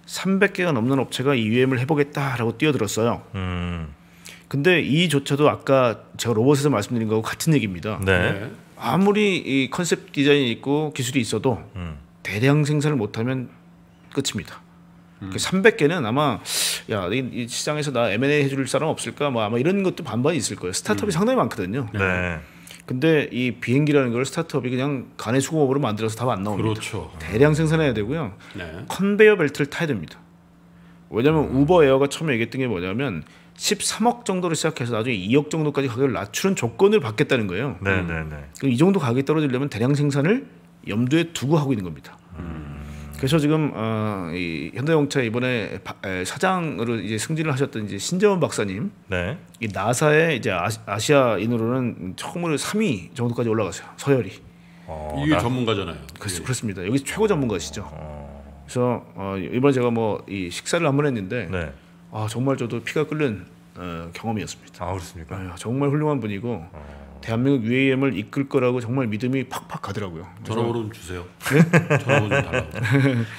300개가 넘는 업체가 이 UM을 해보겠다라고 뛰어들었어요. 음. 근데 이조차도 아까 제가 로봇에서 말씀드린 거하고 같은 얘기입니다. 네. 네. 아무리 이 컨셉 디자인이 있고 기술이 있어도 음. 대량 생산을 못하면 끝입니다. 음. 그 300개는 아마 야, 이, 이, 시장에서 나 M&A 해줄 사람 없을까? 뭐 아마 이런 것도 반반이 있을 거예요. 스타트업이 음. 상당히 많거든요. 네. 근데 이 비행기라는 걸 스타트업이 그냥 간의 수공업으로 만들어서 다안 나옵니다. 그렇죠. 대량 생산해야 되고요. 네. 컨베이어 벨트를 타야 됩니다. 왜냐하면 음. 우버 에어가 처음에 얘기했던 게 뭐냐면 13억 정도로 시작해서 나중에 2억 정도까지 가격을 낮추는 조건을 받겠다는 거예요. 네네네. 네, 네. 그럼 이 정도 가격이 떨어지려면 대량 생산을 염두에 두고 하고 있는 겁니다. 그래서 지금 어, 이 현대자동차 이번에 바, 에, 사장으로 이제 승진을 하셨던 이제 신재원 박사님, 네. 이 나사의 이제 아, 아시, 아인으로는 처음으로 3위 정도까지 올라갔어요. 서열이. 어, 이게 나... 전문가잖아요. 그렇, 그렇습니다. 여기 최고 전문가시죠. 어... 그래서 어, 이번에 제가 뭐 이 식사를 한번 했는데, 네. 아 정말 저도 피가 끓는 어, 경험이었습니다. 아 그렇습니까? 아, 정말 훌륭한 분이고. 어... 대한민국 UAM을 이끌 거라고 정말 믿음이 팍팍 가더라고요. 전화번호 좀 주세요. 네? 전화번호 좀 달라고.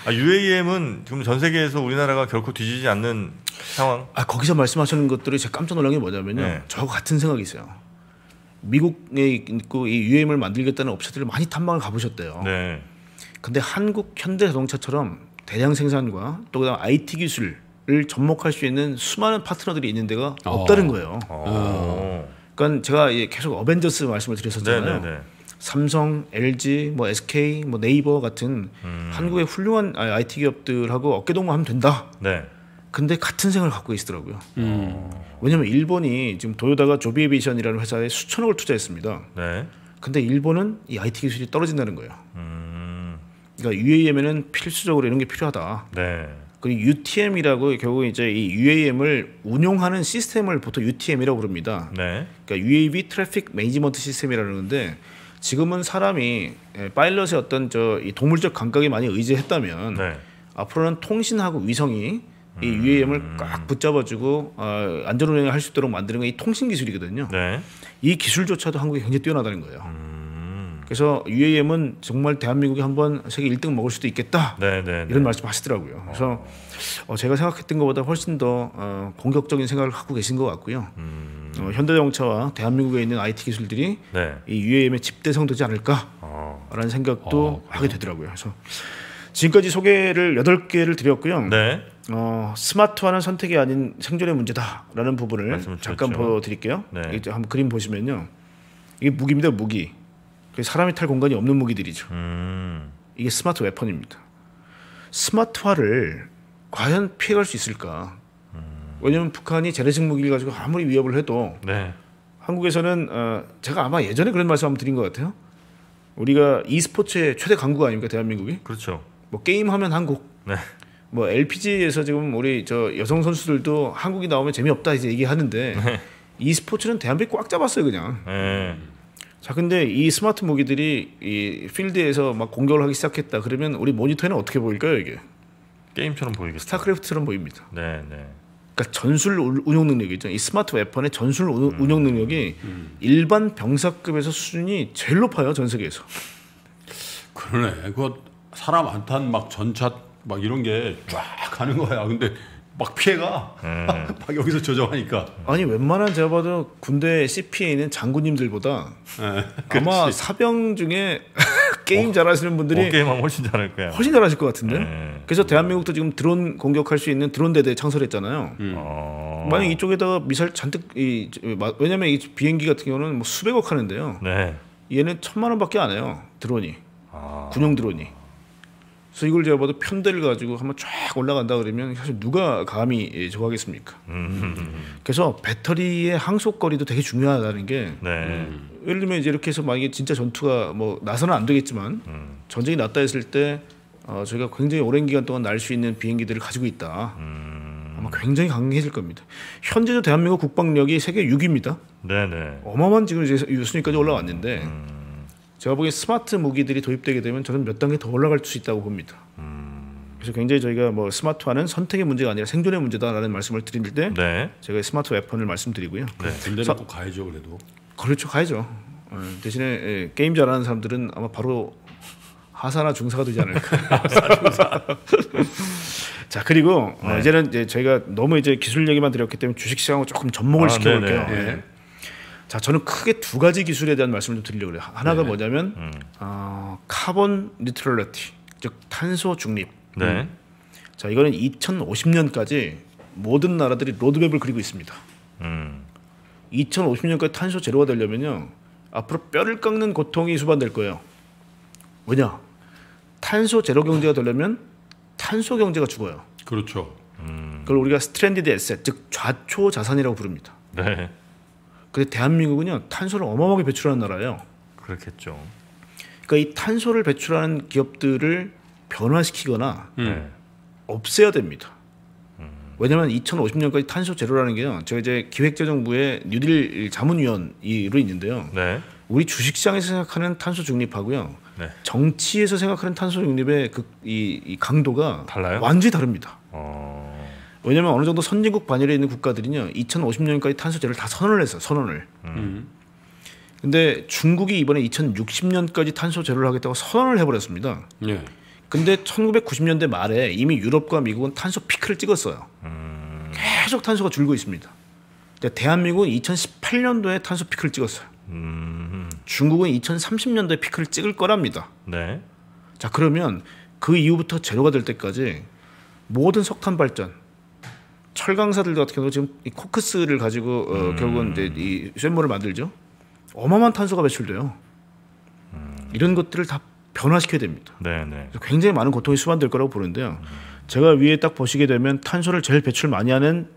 아, UAM은 지금 전 세계에서 우리나라가 결코 뒤지지 않는 상황. 아 거기서 말씀하시는 것들이 제가 깜짝 놀란 게 뭐냐면요. 네. 저 같은 생각이 있어요. 미국에 있고 이 UAM을 만들겠다는 업체들을 많이 탐방을 가보셨대요. 네. 근데 한국 현대 자동차처럼 대량 생산과 또 그다음 IT 기술을 접목할 수 있는 수많은 파트너들이 있는 데가 아. 없다는 거예요. 어. 어. 그러니까 제가 계속 어벤져스 말씀을 드렸었잖아요. 네네네. 네, 네. 삼성, LG, 뭐 SK, 뭐 네이버 같은 음. 한국의 훌륭한 IT 아, 기업들하고 어깨동무하면 된다. 네. 근데 같은 생각을 갖고 있더라고요. 음. 왜냐면 일본이 지금 도요다가 조비에비션이라는 회사에 수천억을 투자했습니다. 네. 근데 일본은 이 IT 기술이 떨어진다는 거예요. 음. 그러니까 UAM에는 필수적으로 이런 게 필요하다. 네. 그리고 UTM이라고 결국 이제 이 UAM을 운용하는 시스템을 보통 UTM이라고 부릅니다. 네. 그러니까 UAV 트래픽 매니지먼트 시스템이라는데 지금은 사람이 예, 파일럿의 어떤 저 이 동물적 감각에 많이 의지했다면 네. 앞으로는 통신하고 위성이 이 UAM을 음. 꽉 붙잡아주고 어, 안전 운행을 할 수 있도록 만드는 게이 통신 기술이거든요. 네. 이 기술조차도 한국이 굉장히 뛰어나다는 거예요. 음. 그래서 UAM은 정말 대한민국이 한번 세계 1등 먹을 수도 있겠다 네네네. 네, 네. 이런 말씀 하시더라고요. 그래서 어. 제가 생각했던 것보다 훨씬 더 어, 공격적인 생각을 갖고 계신 것 같고요. 음. 어, 현대자동차와 대한민국에 있는 IT 기술들이 네. 이 UAM에 집대성되지 않을까라는 어. 생각도 어, 하게 되더라고요. 그래서 지금까지 소개를 여덟 개를 드렸고요. 네. 어, 스마트화는 선택이 아닌 생존의 문제다라는 부분을 잠깐 보여드릴게요. 네. 한번 그림 보시면요. 이게 무기입니다, 무기. 사람이 탈 공간이 없는 무기들이죠. 음. 이게 스마트 웨폰입니다. 스마트화를 과연 피해갈 수 있을까? 음. 왜냐하면 북한이 재래식 무기를 가지고 아무리 위협을 해도 네. 한국에서는 어, 제가 아마 예전에 그런 말씀 한번 드린 것 같아요. 우리가 e스포츠의 최대 강국 아닙니까 대한민국이? 그렇죠. 뭐 게임하면 한국. 네. 뭐 LPG에서 지금 우리 저 여성 선수들도 한국이 나오면 재미없다 이제 얘기하는데 네. e스포츠는 대한민국 꽉 잡았어요 그냥. 네. 자, 근데 이 스마트 무기들이 이 필드에서 막 공격을 하기 시작했다. 그러면 우리 모니터에는 어떻게 보일까요, 이게? 게임처럼 보이겠죠. 스타크래프트처럼 보입니다. 네, 네. 그러니까 전술 운용 능력이죠. 있이 스마트 웨폰의 전술 음. 운용, 능력이 음. 일반 병사급에서 수준이 제일 높아요, 전 세계에서. 그러네. 그거 사람 안 탄 막 전차 막 이런 게 쫙 가는 거야. 근데 막 피해가 음. 막 여기서 조정하니까 아니 웬만한 제가 봐도 군대 CP에 있는 장군님들보다 네, 아마 사병 중에 게임 어, 잘하시는 분들이 어, 게임하면 훨씬 잘할 거야 훨씬 잘하실 것 같은데 네. 그래서 대한민국도 지금 드론 공격할 수 있는 드론 대대 창설했잖아요 음. 어... 만약 이쪽에다가 미사일 잔뜩 이 왜냐면 이 비행기 같은 경우는 뭐 수백억 하는데요 네. 얘는 천만 원밖에 안 해요 드론이 아... 군용 드론이 수익을 제어봐도 편대를 가지고 한번 쫙 올라간다 그러면 사실 누가 감히 좋아하겠습니까? 음. 그래서 배터리의 항속거리도 되게 중요하다는 게 네. 예를 들면 이제 이렇게 해서 만약에 진짜 전투가 뭐 나서는 안 되겠지만 음. 전쟁이 났다 했을 때 어, 저희가 굉장히 오랜 기간 동안 날 수 있는 비행기들을 가지고 있다. 음. 아마 굉장히 강해질 겁니다. 현재도 대한민국 국방력이 세계 6위입니다. 네네. 어마어마한 지금 이제 순위까지 올라왔는데 음. 제가 보기엔 스마트 무기들이 도입되게 되면 저는 몇 단계 더 올라갈 수 있다고 봅니다. 음. 그래서 굉장히 저희가 뭐 스마트화는 선택의 문제가 아니라 생존의 문제다라는 말씀을 드릴 때 네. 제가 스마트 웨폰을 말씀드리고요. 네. 네, 군대는 꼭 가야죠 그래도. 그렇죠 가야죠. 어, 대신에 예, 게임 잘하는 사람들은 아마 바로 하사나 중사가 되지 않을까. 자 그리고 어, 네. 이제는 이제 저희가 너무 이제 기술 얘기만 드렸기 때문에 주식시장하고 조금 접목을 아, 시켜볼게요. 예. 네. 자, 저는 크게 두 가지 기술에 대한 말씀을 좀 드리려고 해요. 하나가 네. 뭐냐면 음. 어, 카본 니트럴러티, 즉 탄소 중립. 네. 음. 자, 이거는 2050년까지 모든 나라들이 로드맵을 그리고 있습니다. 음. 2050년까지 탄소 제로가 되려면요. 앞으로 뼈를 깎는 고통이 수반될 거예요. 왜냐? 탄소 제로 경제가 되려면 탄소 경제가 죽어요. 그렇죠. 음. 그걸 우리가 스트랜디드 에셋, 즉 좌초 자산이라고 부릅니다. 네. 근데 대한민국은요 탄소를 어마어마하게 배출하는 나라예요. 그렇겠죠. 그러니까 이 탄소를 배출하는 기업들을 변화시키거나 음. 네. 없애야 됩니다. 음. 왜냐하면 2050년까지 탄소 제로라는 게요. 제가 이제 기획재정부의 뉴딜 자문위원으로 있는데요. 네. 우리 주식시장에서 생각하는 탄소 중립하고요. 네. 정치에서 생각하는 탄소 중립의 그, 이, 이 강도가 달라요? 완전히 다릅니다. 어. 왜냐면 어느 정도 선진국 반열에 있는 국가들이요 2050년까지 탄소제를 다 선언을 했어 요 선언을. 음. 음. 근데 중국이 이번에 2060년까지 탄소제를 하겠다고 선언을 해버렸습니다. 예. 근데 1990년대 말에 이미 유럽과 미국은 탄소 피크를 찍었어요. 음. 계속 탄소가 줄고 있습니다. 근데 대한민국은 2018년도에 탄소 피크를 찍었어요. 음. 중국은 2030년도에 피크를 찍을 거랍니다. 네. 자 그러면 그 이후부터 제로가 될 때까지 모든 석탄 발전, 철강사들도 어떻게 경우 지금 이 코크스를 가지고 어, 음. 결국은 이제 이 쇳물을 만들죠. 어마어마한 탄소가 배출돼요. 음. 이런 것들을 다 변화시켜야 됩니다. 네네. 네. 굉장히 많은 고통이 수반될 거라고 보는데요. 음. 제가 위에 딱 보시게 되면 탄소를 제일 배출 많이 하는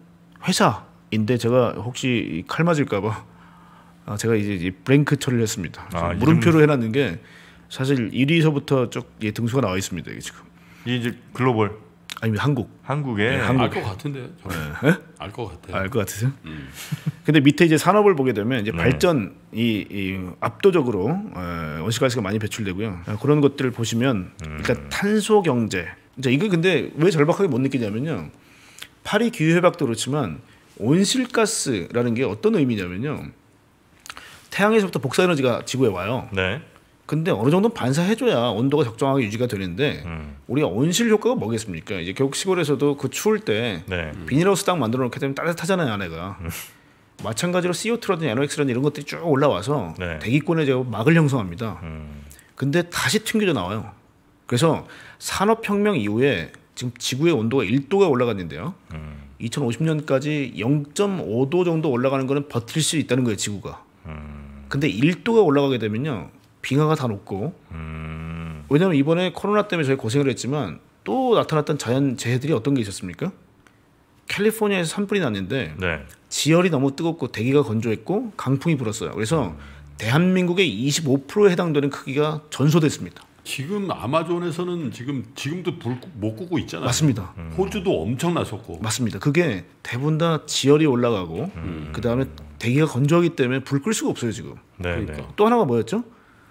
회사인데 제가 혹시 칼 맞을까봐 아, 제가 이제 브랭크 처리를 했습니다. 아, 물음표로 이름... 해놨는 게 사실 1위서부터 쪽 예, 등수가 나와 있습니다. 이게 지금. 이제 글로벌. 아니면 한국. 한국에 네, 한국. 알것 같은데. 네. 네? 알것 같아요. 알 것 같으세요? 음. 근데 밑에 이제 산업을 보게 되면 이제 네. 발전이 이 압도적으로 온실가스가 어, 많이 배출되고요. 아, 그런 것들을 보시면 그 음. 일단 탄소 경제. 이제 이거 근데 왜 절박하게 못 느끼냐면요. 파리 기후 협약도 그렇지만 온실가스라는 게 어떤 의미냐면요. 태양에서부터 복사 에너지가 지구에 와요. 네. 근데 어느 정도 반사해줘야 온도가 적정하게 유지가 되는데 음. 우리가 온실 효과가 뭐겠습니까? 이제 결국 시골에서도 그 추울 때 네. 비닐하우스 딱 만들어 놓게 되면 따뜻하잖아요 안에가. 음. 마찬가지로 CO2라든지 NOx라든지 이런 것들이 쭉 올라와서 네. 대기권에 막을 형성합니다. 음. 근데 다시 튕겨져 나와요. 그래서 산업혁명 이후에 지금 지구의 온도가 1도가 올라갔는데요. 2050년까지 음. 0.5도 정도 올라가는 거는 버틸 수 있다는 거예요 지구가. 음. 근데 1도가 올라가게 되면요 빙하가 다 녹고 음. 왜냐하면 이번에 코로나 때문에 저희 고생을 했지만 또 나타났던 자연 재해들이 어떤 게 있었습니까? 캘리포니아에서 산불이 났는데 네. 지열이 너무 뜨겁고 대기가 건조했고 강풍이 불었어요. 그래서 대한민국의 25%에 해당되는 크기가 전소됐습니다. 지금 아마존에서는 지금 지금도 불 못 끄고 있잖아요. 맞습니다. 음. 호주도 엄청 났었고. 맞습니다. 그게 대부분 다 지열이 올라가고 음. 그 다음에 대기가 건조하기 때문에 불 끌 수가 없어요 지금. 네, 네. 그러니까. 네. 또 하나가 뭐였죠?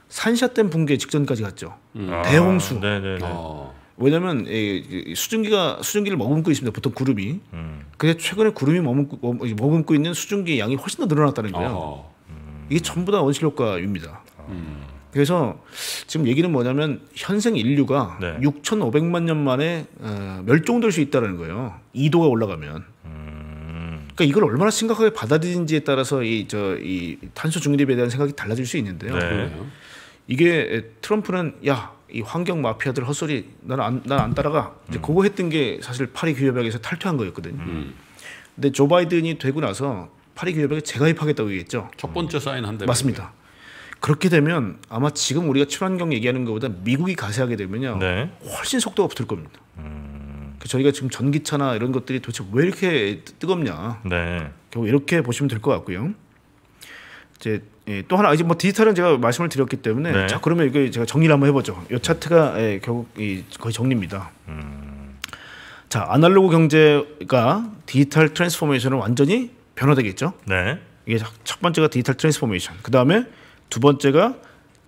산샷된 붕괴 직전까지 갔죠. 음. 아, 대홍수. 어. 왜냐면 이 수증기가 수증기를 머금고 있습니다. 보통 구름이. 음. 근데 최근에 구름이 머금고, 머금고 있는 수증기 양이 훨씬 더 늘어났다는 거예요. 음. 이게 전부 다 원실 효과입니다. 아. 음. 그래서 지금 얘기는 뭐냐면 현생 인류가 네. 6,500만 년 만에 어, 멸종될 수 있다는 거예요. 이도가 올라가면. 음. 그러니까 이걸 얼마나 심각하게 받아들인지에 따라서 이 저이 이 탄소 중립에 대한 생각이 달라질 수 있는데요. 네. 이게 트럼프는 야, 이 환경 마피아들 헛소리 난안 난안 따라가. 이제 음. 그거 했던 게 사실 파리 규협약에서 탈퇴한 거였거든요. 음. 근데 조 바이든이 되고 나서 파리 규협약에 재가입하겠다고 얘기했죠. 첫 번째 사인한다. 맞습니다. 그렇게 되면 아마 지금 우리가 친환경 얘기하는 것보다 미국이 가세하게 되면요 네. 훨씬 속도가 붙을 겁니다. 음. 그 저희가 지금 전기차나 이런 것들이 도대체 왜 이렇게 뜨겁냐. 네. 결국 이렇게 보시면 될 것 같고요. 이제 예, 또 하나 이제 뭐 디지털은 제가 말씀을 드렸기 때문에 네. 자 그러면 이게 제가 정리를 한번 해보죠. 요 차트가 예, 결국 이 거의 정리입니다. 음. 자 아날로그 경제가 디지털 트랜스포메이션을 완전히 변화되겠죠. 네. 이게 첫 번째가 디지털 트랜스포메이션. 그 다음에 두 번째가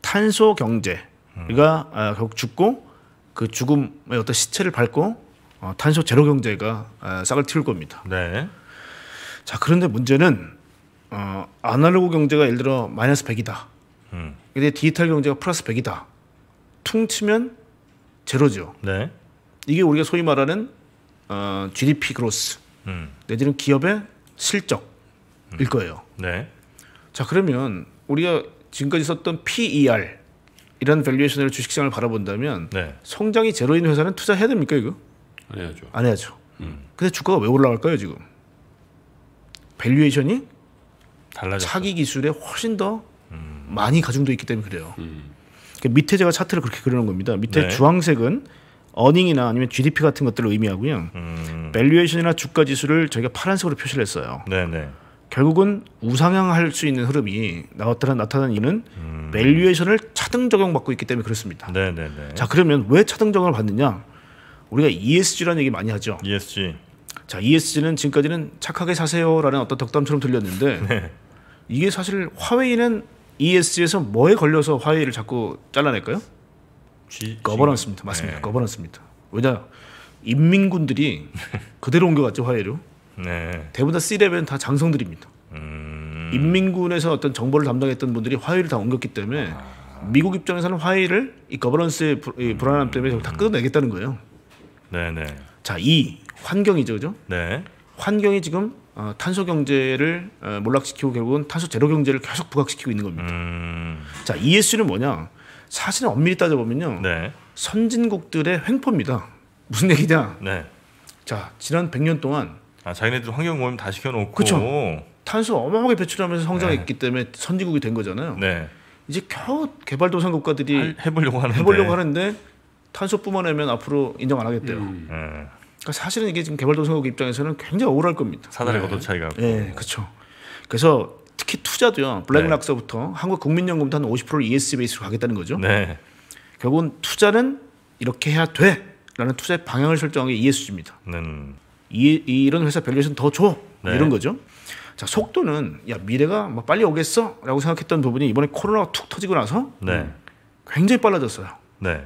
탄소 경제가 음. 아, 결국 죽고 그 죽음의 어떤 시체를 밟고 어, 탄소 제로 경제가 아, 싹을 틔울 겁니다. 네. 자 그런데 문제는 어, 아날로그 경제가 예를 들어 마이너스 100이다. 음. 근데 디지털 경제가 플러스 100이다. 퉁치면 제로죠. 네. 이게 우리가 소위 말하는 어, GDP 그로스 음. 내지는 기업의 실적일 음. 거예요. 네. 자 그러면 우리가 지금까지 썼던 PER 이런 밸류에이션을 주식시장을 바라본다면 네. 성장이 제로인 회사는 투자해야 됩니까 이거? 안 해야죠. 안 해야죠. 음. 근데 주가가 왜 올라갈까요 지금? 밸류에이션이 달라졌죠. 차기 기술에 훨씬 더 음. 많이 가중돼 있기 때문에 그래요. 음. 그러니까 밑에 제가 차트를 그렇게 그리는 겁니다. 밑에 네. 주황색은 어닝이나 아니면 GDP 같은 것들을 의미하고요. 음. 밸류에이션이나 주가 지수를 저희가 파란색으로 표시를 했어요. 네네. 네. 결국은 우상향할 수 있는 흐름이 나왔다는 나타난 이는 유 음. 밸류에이션을 차등 적용받고 있기 때문에 그렇습니다. 네네네. 네, 네. 자 그러면 왜 차등 적용을 받느냐? 우리가 ESG라는 얘기 많이 하죠. ESG. 자 ESG는 지금까지는 착하게 사세요라는 어떤 덕담처럼 들렸는데 네. 이게 사실 화웨이는 ESG에서 뭐에 걸려서 화웨이를 자꾸 잘라낼까요? G, 거버넌스입니다. 맞습니다. 네. 거버넌스입니다. 왜냐 인민군들이 그대로 옮겨갔죠 화웨이로. 네. 대부분 다 C레벨은 다 장성들입니다. 음... 인민군에서 어떤 정보를 담당했던 분들이 화웨이를 다 옮겼기 때문에 아... 미국 입장에서는 화웨이를 이 거버넌스의 불, 이 음. 불안함 때문에 음... 다 끊어내겠다는 거예요. 네네. 네. 자, 이 환경이죠, 그죠? 네. 환경이 지금 어, 탄소 경제를 어, 몰락시키고 결국은 탄소 제로 경제를 계속 부각시키고 있는 겁니다. 음... 자, ES는 뭐냐? 사실은 엄밀히 따져보면요. 네. 선진국들의 횡포입니다. 무슨 얘기냐? 네. 자, 지난 100년 동안 아, 자기네들 환경오염 다 시켜놓고 그쵸? 탄소 어마어마하게 배출하면서 성장했기 네. 때문에 선진국이 된 거잖아요. 네. 이제 겨우 개발도상 국가들이 할, 해보려고 하는데, 해보려고 하는데 탄소뿐만 아니면 앞으로 인정 안 하겠대요. 음. 음. 그러니까 사실은 이게 지금 개발도상국 입장에서는 굉장히 억울할 겁니다. 사다리 네. 차이가. 네, 그렇죠. 그래서 특히 투자도요. 블랙락서부터 네. 한국 국민연금도 한 50%를 ES 베이스로 가겠다는 거죠. 네. 결국은 투자는 이렇게 해야 돼라는 투자의 방향을 설정한 게 ESG입니다. 네. 이, 이런 회사 밸류에이션 더 줘. 네. 이런 거죠. 자 속도는 야 미래가 뭐 빨리 오겠어라고 생각했던 부분이 이번에 코로나가 툭 터지고 나서 네. 굉장히 빨라졌어요. 네.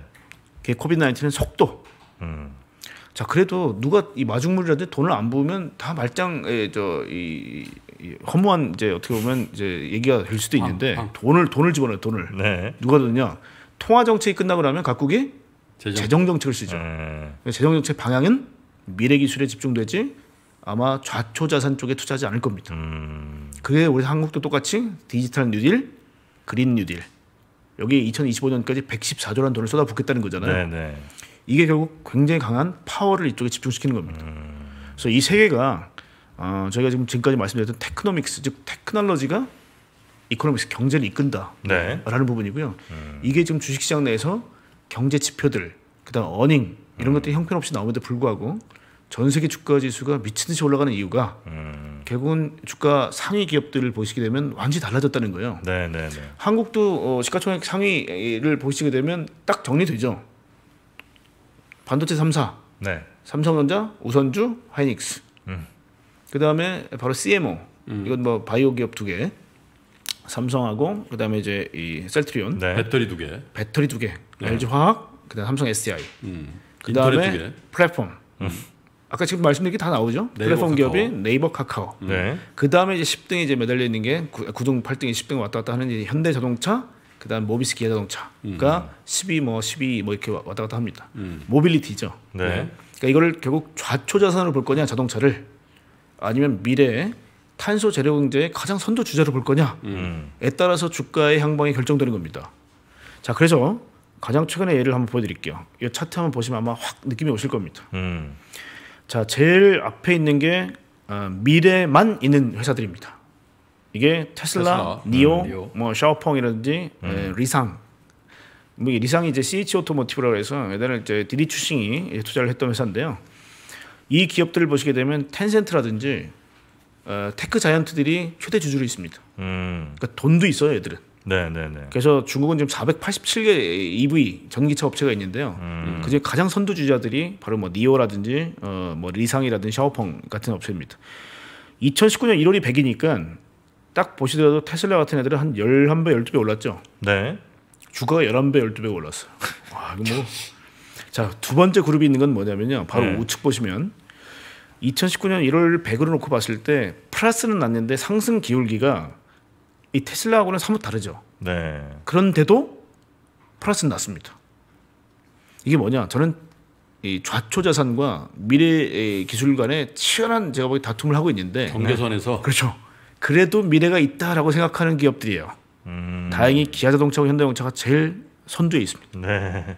그 코비드 19는 속도. 음. 자 그래도 누가 이마중물이라든지 돈을 안 부으면 다말짱 저이 허무한 이제 어떻게 보면 이제 얘기가 될 수도 있는데 아, 아. 돈을 돈을 집어넣어 돈을 네. 누가 드냐 통화 정책이 끝나고 나면 각국이 재정, 정책을 쓰죠. 네. 재정 정책 방향은 미래 기술에 집중되지 아마 좌초 자산 쪽에 투자하지 않을 겁니다. 음. 그게 우리 한국도 똑같이 디지털 뉴딜, 그린 뉴딜 여기 2025년까지 114조라는 돈을 쏟아붓겠다는 거잖아요. 네, 네. 이게 결국 굉장히 강한 파워를 이쪽에 집중시키는 겁니다. 그래서 이세 개가 어, 저희가 지금 지금까지 말씀드렸던 테크노믹스 즉 테크놀로지가 이코노믹스 경제를 이끈다라는 네. 부분이고요. 음. 이게 지금 주식시장 내에서 경제 지표들 그다음 어닝 이런 음. 것들이 형편없이 나오는데 불구하고 전 세계 주가 지수가 미친 듯이 올라가는 이유가 음. 결국은 주가 상위 기업들을 보시게 되면 완전히 달라졌다는 거예요. 네, 네, 네. 한국도 어, 시가총액 상위를 보시게 되면 딱 정리되죠. 반도체 3사. 네. 삼성전자, 우선주, 하이닉스. 음. 그다음에 바로 CMO. 음. 이건 뭐 바이오 기업 두 개. 삼성하고 그다음에 이제 이 셀트리온. 네. 배터리 두 개. 배터리 두 개. 네. LG 화학, 그다음 삼성 SDI. 음. 그다음에 플랫폼. 음. 아까 지금 말씀드린 게 다 나오죠. 플랫폼 카카오. 기업이 네이버, 카카오. 네. 그다음에 이제 10등에 이제 매달려 있는 게 9등, 8등이 10등 왔다 갔다 하는 현대자동차, 그다음 모비스 기아 자동차가 음. 12뭐12뭐 뭐 이렇게 왔다 갔다 합니다. 음. 모빌리티죠. 네. 네. 그러니까 이걸 결국 좌초 자산으로 볼 거냐 자동차를 아니면 미래에 탄소 재료 경제의 가장 선두 주자로 볼 거냐에 음. 음. 따라서 주가의 향방이 결정되는 겁니다. 자, 그래서 가장 최근의 예를 한번 보여드릴게요. 이 차트 한번 보시면 아마 확 느낌이 오실 겁니다. 음. 자, 제일 앞에 있는 게 어, 미래만 있는 회사들입니다. 이게 테슬라, 테슬라 니오, 음, 뭐 샤오펑이라든지 음. 에, 예, 리상 뭐 리상이 이제 CH 오토모티브라고 해서 예전에 이제 디디 추싱이 예, 투자를 했던 회사인데요. 이 기업들을 보시게 되면 텐센트라든지 어, 테크 자이언트들이 최대 주주로 있습니다. 음. 그러니까 돈도 있어요, 얘들은. 네, 네, 네. 그래서 중국은 지금 487개 EV 전기차 업체가 있는데요. 음. 그중에 가장 선두 주자들이 바로 뭐 니오라든지 어, 뭐 리상이라든지 샤오펑 같은 업체입니다. 2019년 1월이 100이니까 딱 보시더라도 테슬라 같은 애들은 한 11배, 12배 올랐죠. 네. 주가가 11배, 12배 올랐어요. 와, 이거 뭐. 자, 두 번째 그룹이 있는 건 뭐냐면요. 바로 네. 우측 보시면 2019년 1월 100으로 놓고 봤을 때 플러스는 났는데 상승 기울기가 이 테슬라하고는 사뭇 다르죠. 네. 그런데도 플러스는 났습니다. 이게 뭐냐? 저는 이 좌초 자산과 미래 기술 간의 치열한 제가 보기 다툼을 하고 있는데 경계선에서 그렇죠. 그래도 미래가 있다라고 생각하는 기업들이에요. 음. 다행히 기아자동차와 현대자동차가 제일 선두에 있습니다. 네.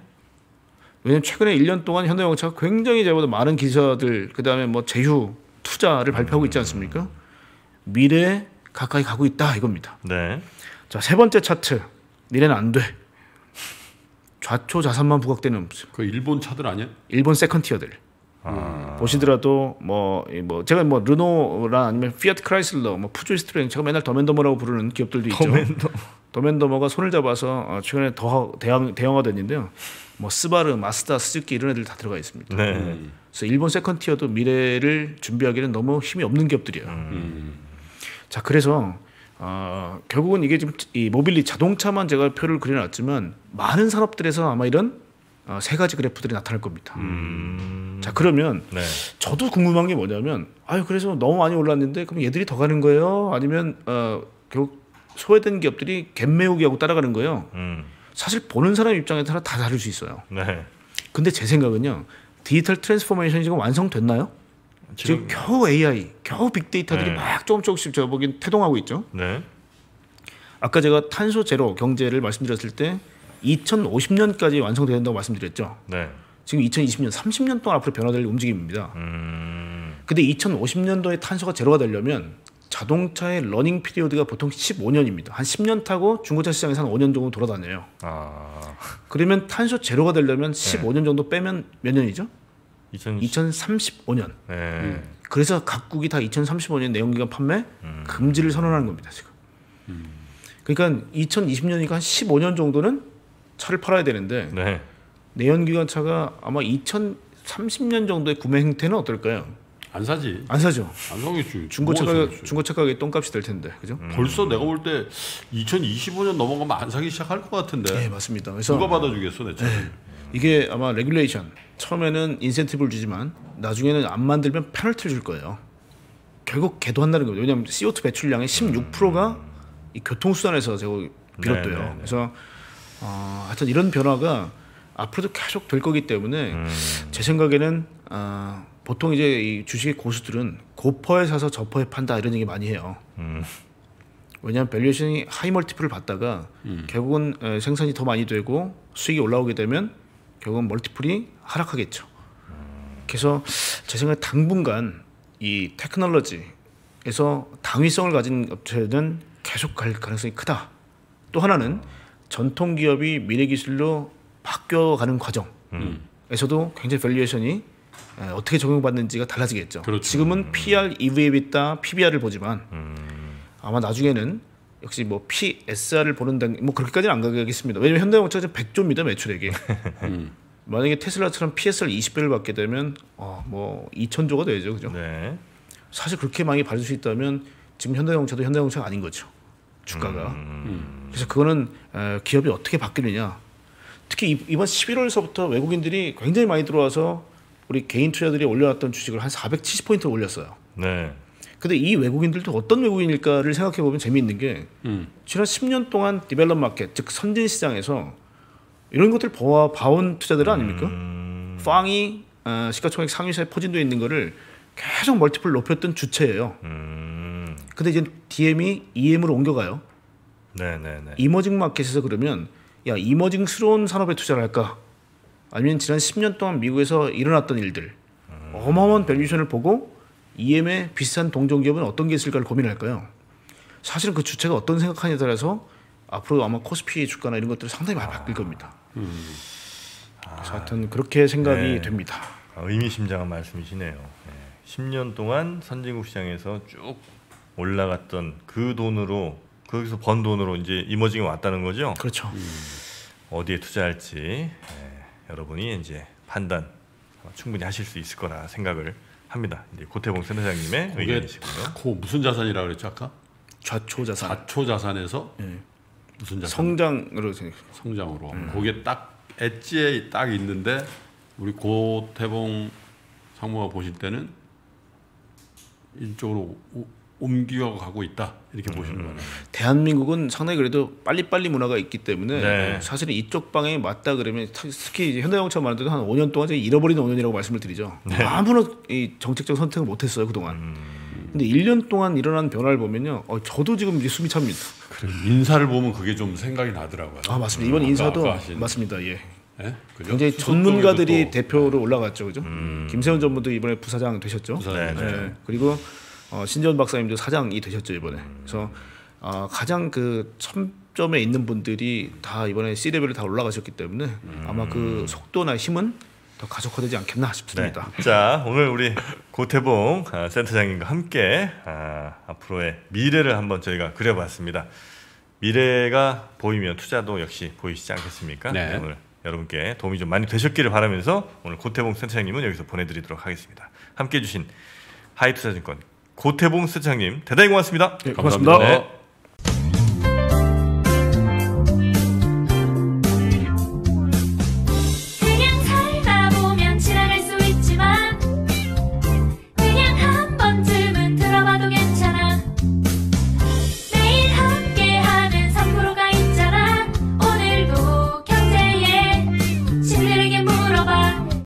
왜냐면 하 최근에 1년 동안 현대자동차가 굉장히 저보다 많은 기사들 그다음에 뭐 제휴 투자를 발표하고 있지 않습니까? 미래에 가까이 가고 있다 이겁니다. 네. 자, 세 번째 차트. 미래는 안 돼. 좌초 자산만 부각되는 업체. 그 일본 차들 아니야? 일본 세컨 티어들. 음. 아. 보시더라도 뭐뭐 뭐 제가 뭐 르노라 아니면 피아트 크라이슬러 뭐 푸조 스트링 레 제가 맨날 더맨더머라고 부르는 기업들도 있죠. 더맨더 더맨더머가 손을 잡아서 어, 최근에 더 대형 대형화 됐는데요. 뭐 스바르, 마스다, 스즈키 이런 애들 다 들어가 있습니다. 네. 음. 그래서 일본 세컨티어도 미래를 준비하기는 너무 힘이 없는 기업들이에요. 음. 음. 자 그래서 어, 결국은 이게 지금 이 모빌리 자동차만 제가 표를 그려놨지만 많은 산업들에서 아마 이런 어, 세 가지 그래프들이 나타날 겁니다. 음... 자 그러면 네. 저도 궁금한 게 뭐냐면 아유 그래서 너무 많이 올랐는데 그럼 얘들이 더 가는 거예요? 아니면 어, 결국 소외된 기업들이 갭매우기하고 따라가는 거예요. 음. 사실 보는 사람 입장에 따라 다 다를 수 있어요. 네. 근데 제 생각은요 디지털 트랜스포메이션이 지금 완성됐나요? 지금, 지금 겨우 AI, 겨우 빅데이터들이 네. 막 조금 조금씩 제가 보기엔 태동하고 있죠. 네. 아까 제가 탄소 제로 경제를 말씀드렸을 때 2050년까지 완성돼야 된다고 말씀드렸죠. 네. 지금 2020년 30년 동안 앞으로 변화될 움직임입니다. 음... 근데 2050년도에 탄소가 제로가 되려면 자동차의 러닝 피리오드가 보통 15년입니다. 한 10년 타고 중고차 시장에서 한 5년 정도 돌아다녀요. 아... 그러면 탄소 제로가 되려면 15년 정도 빼면 몇 년이죠? 2030... 2035년. 네. 음. 그래서 각국이 다 2035년 내연기관 판매 음... 금지를 선언하는 겁니다. 지금. 음. 그러니까 2020년이니까 한 15년 정도는 차를 팔아야 되는데 네. 내연기관차가 아마 2030년 정도의 구매 행태는 어떨까요? 안 사지. 안 사죠. 안 사겠지. 중고차 가격 중고차 가격이 똥값이 될 텐데, 그죠? 음. 벌써 내가 볼 때 2025년 넘어가면 안 사기 시작할 것 같은데. 네, 맞습니다. 그래서 누가 받아주겠어, 내 차? 네. 이게 아마 레귤레이션 처음에는 인센티브를 주지만 나중에는 안 만들면 페널티를 줄 거예요. 결국 개도한다는 거죠. 왜냐하면 CO2 배출량의 16%가 이 교통수단에서 제가 비롯돼요. 네, 네네네. 그래서 어, 하여튼 이런 변화가 앞으로도 계속 될 거기 때문에 음. 제 생각에는 어, 보통 이제 이 주식의 고수들은 고퍼에 사서 저퍼에 판다 이런 얘기 많이 해요. 음. 왜냐하면 밸류에이션이 하이 멀티플을 받다가 음. 결국은 생산이 더 많이 되고 수익이 올라오게 되면 결국은 멀티플이 하락하겠죠. 그래서 제 생각에 당분간 이 테크놀로지에서 당위성을 가진 업체는 계속 갈 가능성이 크다. 또 하나는 전통 기업이 미래 기술로 바뀌어가는 과정에서도 음. 굉장히 밸류에이션이 어떻게 적용받는지가 달라지겠죠. 그렇죠. 지금은 음. PR, EV에 비다 PBR을 보지만 음. 아마 나중에는 역시 뭐 PSR을 보는 단계 뭐 그렇게까지는 안 가겠습니다. 왜냐면 현대자동차가 100조입니다 매출액이. 음. 만약에 테슬라처럼 PSR 20배를 받게 되면 어뭐 2천조가 되죠, 그죠? 네. 사실 그렇게 많이 받을 수 있다면 지금 현대자동차도 현대자동차 아닌 거죠. 주가가. 음. 음. 그래서 그거는 어, 기업이 어떻게 바뀌느냐. 특히 이번 11월서부터 외국인들이 굉장히 많이 들어와서 우리 개인 투자들이 올려놨던 주식을 한 470포인트 올렸어요. 네. 근데 이 외국인들도 어떤 외국인일까를 생각해 보면 재미있는 게 음. 지난 10년 동안 디벨롭 마켓 즉 선진 시장에서 이런 것들을 보아 봐온 투자들 아닙니까? 음. 팡이 어, 시가총액 상위사에 포진도 있는 거를 계속 멀티플 높였던 주체예요. 음. 근데 이제 DM이 EM으로 옮겨가요. 네네네. 이머징 마켓에서 그러면 야 이머징스러운 산업에 투자를 할까? 아니면 지난 10년 동안 미국에서 일어났던 일들 음. 어마어마한 밸류션을 보고 EM의 비싼 동종 기업은 어떤 게 있을까를 고민할까요? 사실 은그 주체가 어떤 생각하냐에 따라서 앞으로 아마 코스피 주가나 이런 것들을 상당히 많이 아. 바뀔 겁니다. 음. 그래서 아. 하여튼 그렇게 생각이 네. 됩니다. 아, 의미심장한 말씀이시네요. 네. 10년 동안 선진국 시장에서 쭉 올라갔던 그 돈으로 거기서 번 돈으로 이제 이머징이 왔다는 거죠. 그렇죠. 음. 어디에 투자할지 네, 여러분이 이제 판단 충분히 하실 수 있을 거라 생각을 합니다. 이제 고태봉 센터장님의 의견이시고요. 고 무슨 자산이라고 그랬죠 아까? 좌초 자산. 좌초 자산에서 네. 무슨 자산? 성장으로 생각. 성장으로. 음. 그게 딱 엣지에 딱 있는데 우리 고태봉 상무가 보실 때는 이쪽으로 옮겨 가고 있다 이렇게 보시는 음. 거예요. 대한민국은 상당히 그래도 빨리빨리 문화가 있기 때문에 네. 사실은 이쪽 방향이 맞다 그러면 특히 현대영차 말한데도 한 5년 동안 잃어버리 5년이라고 말씀을 드리죠. 네. 아무런 이 정책적 선택을 못했어요 그동안. 음. 근데 1년 동안 일어난 변화를 보면요, 어, 저도 지금 이제 숨이 찹니다. 그래 인사를 보면 그게 좀 생각이 나더라고요. 아 맞습니다. 이번 음, 인사도 아까, 아까 맞습니다. 예. 예? 네? 굉 전문가들이 대표로 올라갔죠, 그죠? 음. 김세훈 전무도 이번에 부사장 되셨죠. 부사장 네. 그리고 어, 신재원 박사님도 사장이 되셨죠 이번에. 음. 그래서 어, 가장 그 첨점에 있는 분들이 다 이번에 C 레벨을 다 올라가셨기 때문에 음. 아마 그 속도나 힘은 더 가속화되지 않겠나 싶습니다. 네. 자 오늘 우리 고태봉 아, 센터장님과 함께 아, 앞으로의 미래를 한번 저희가 그려봤습니다. 미래가 보이면 투자도 역시 보이시지 않겠습니까? 네. 네 오늘 여러분께 도움이 좀 많이 되셨기를 바라면서 오늘 고태봉 센터장님은 여기서 보내드리도록 하겠습니다. 함께해 주신 하이투자증권 고태봉 스장님 대단히 고맙습니다. 네, 고맙습니다. 감사합니다. 네.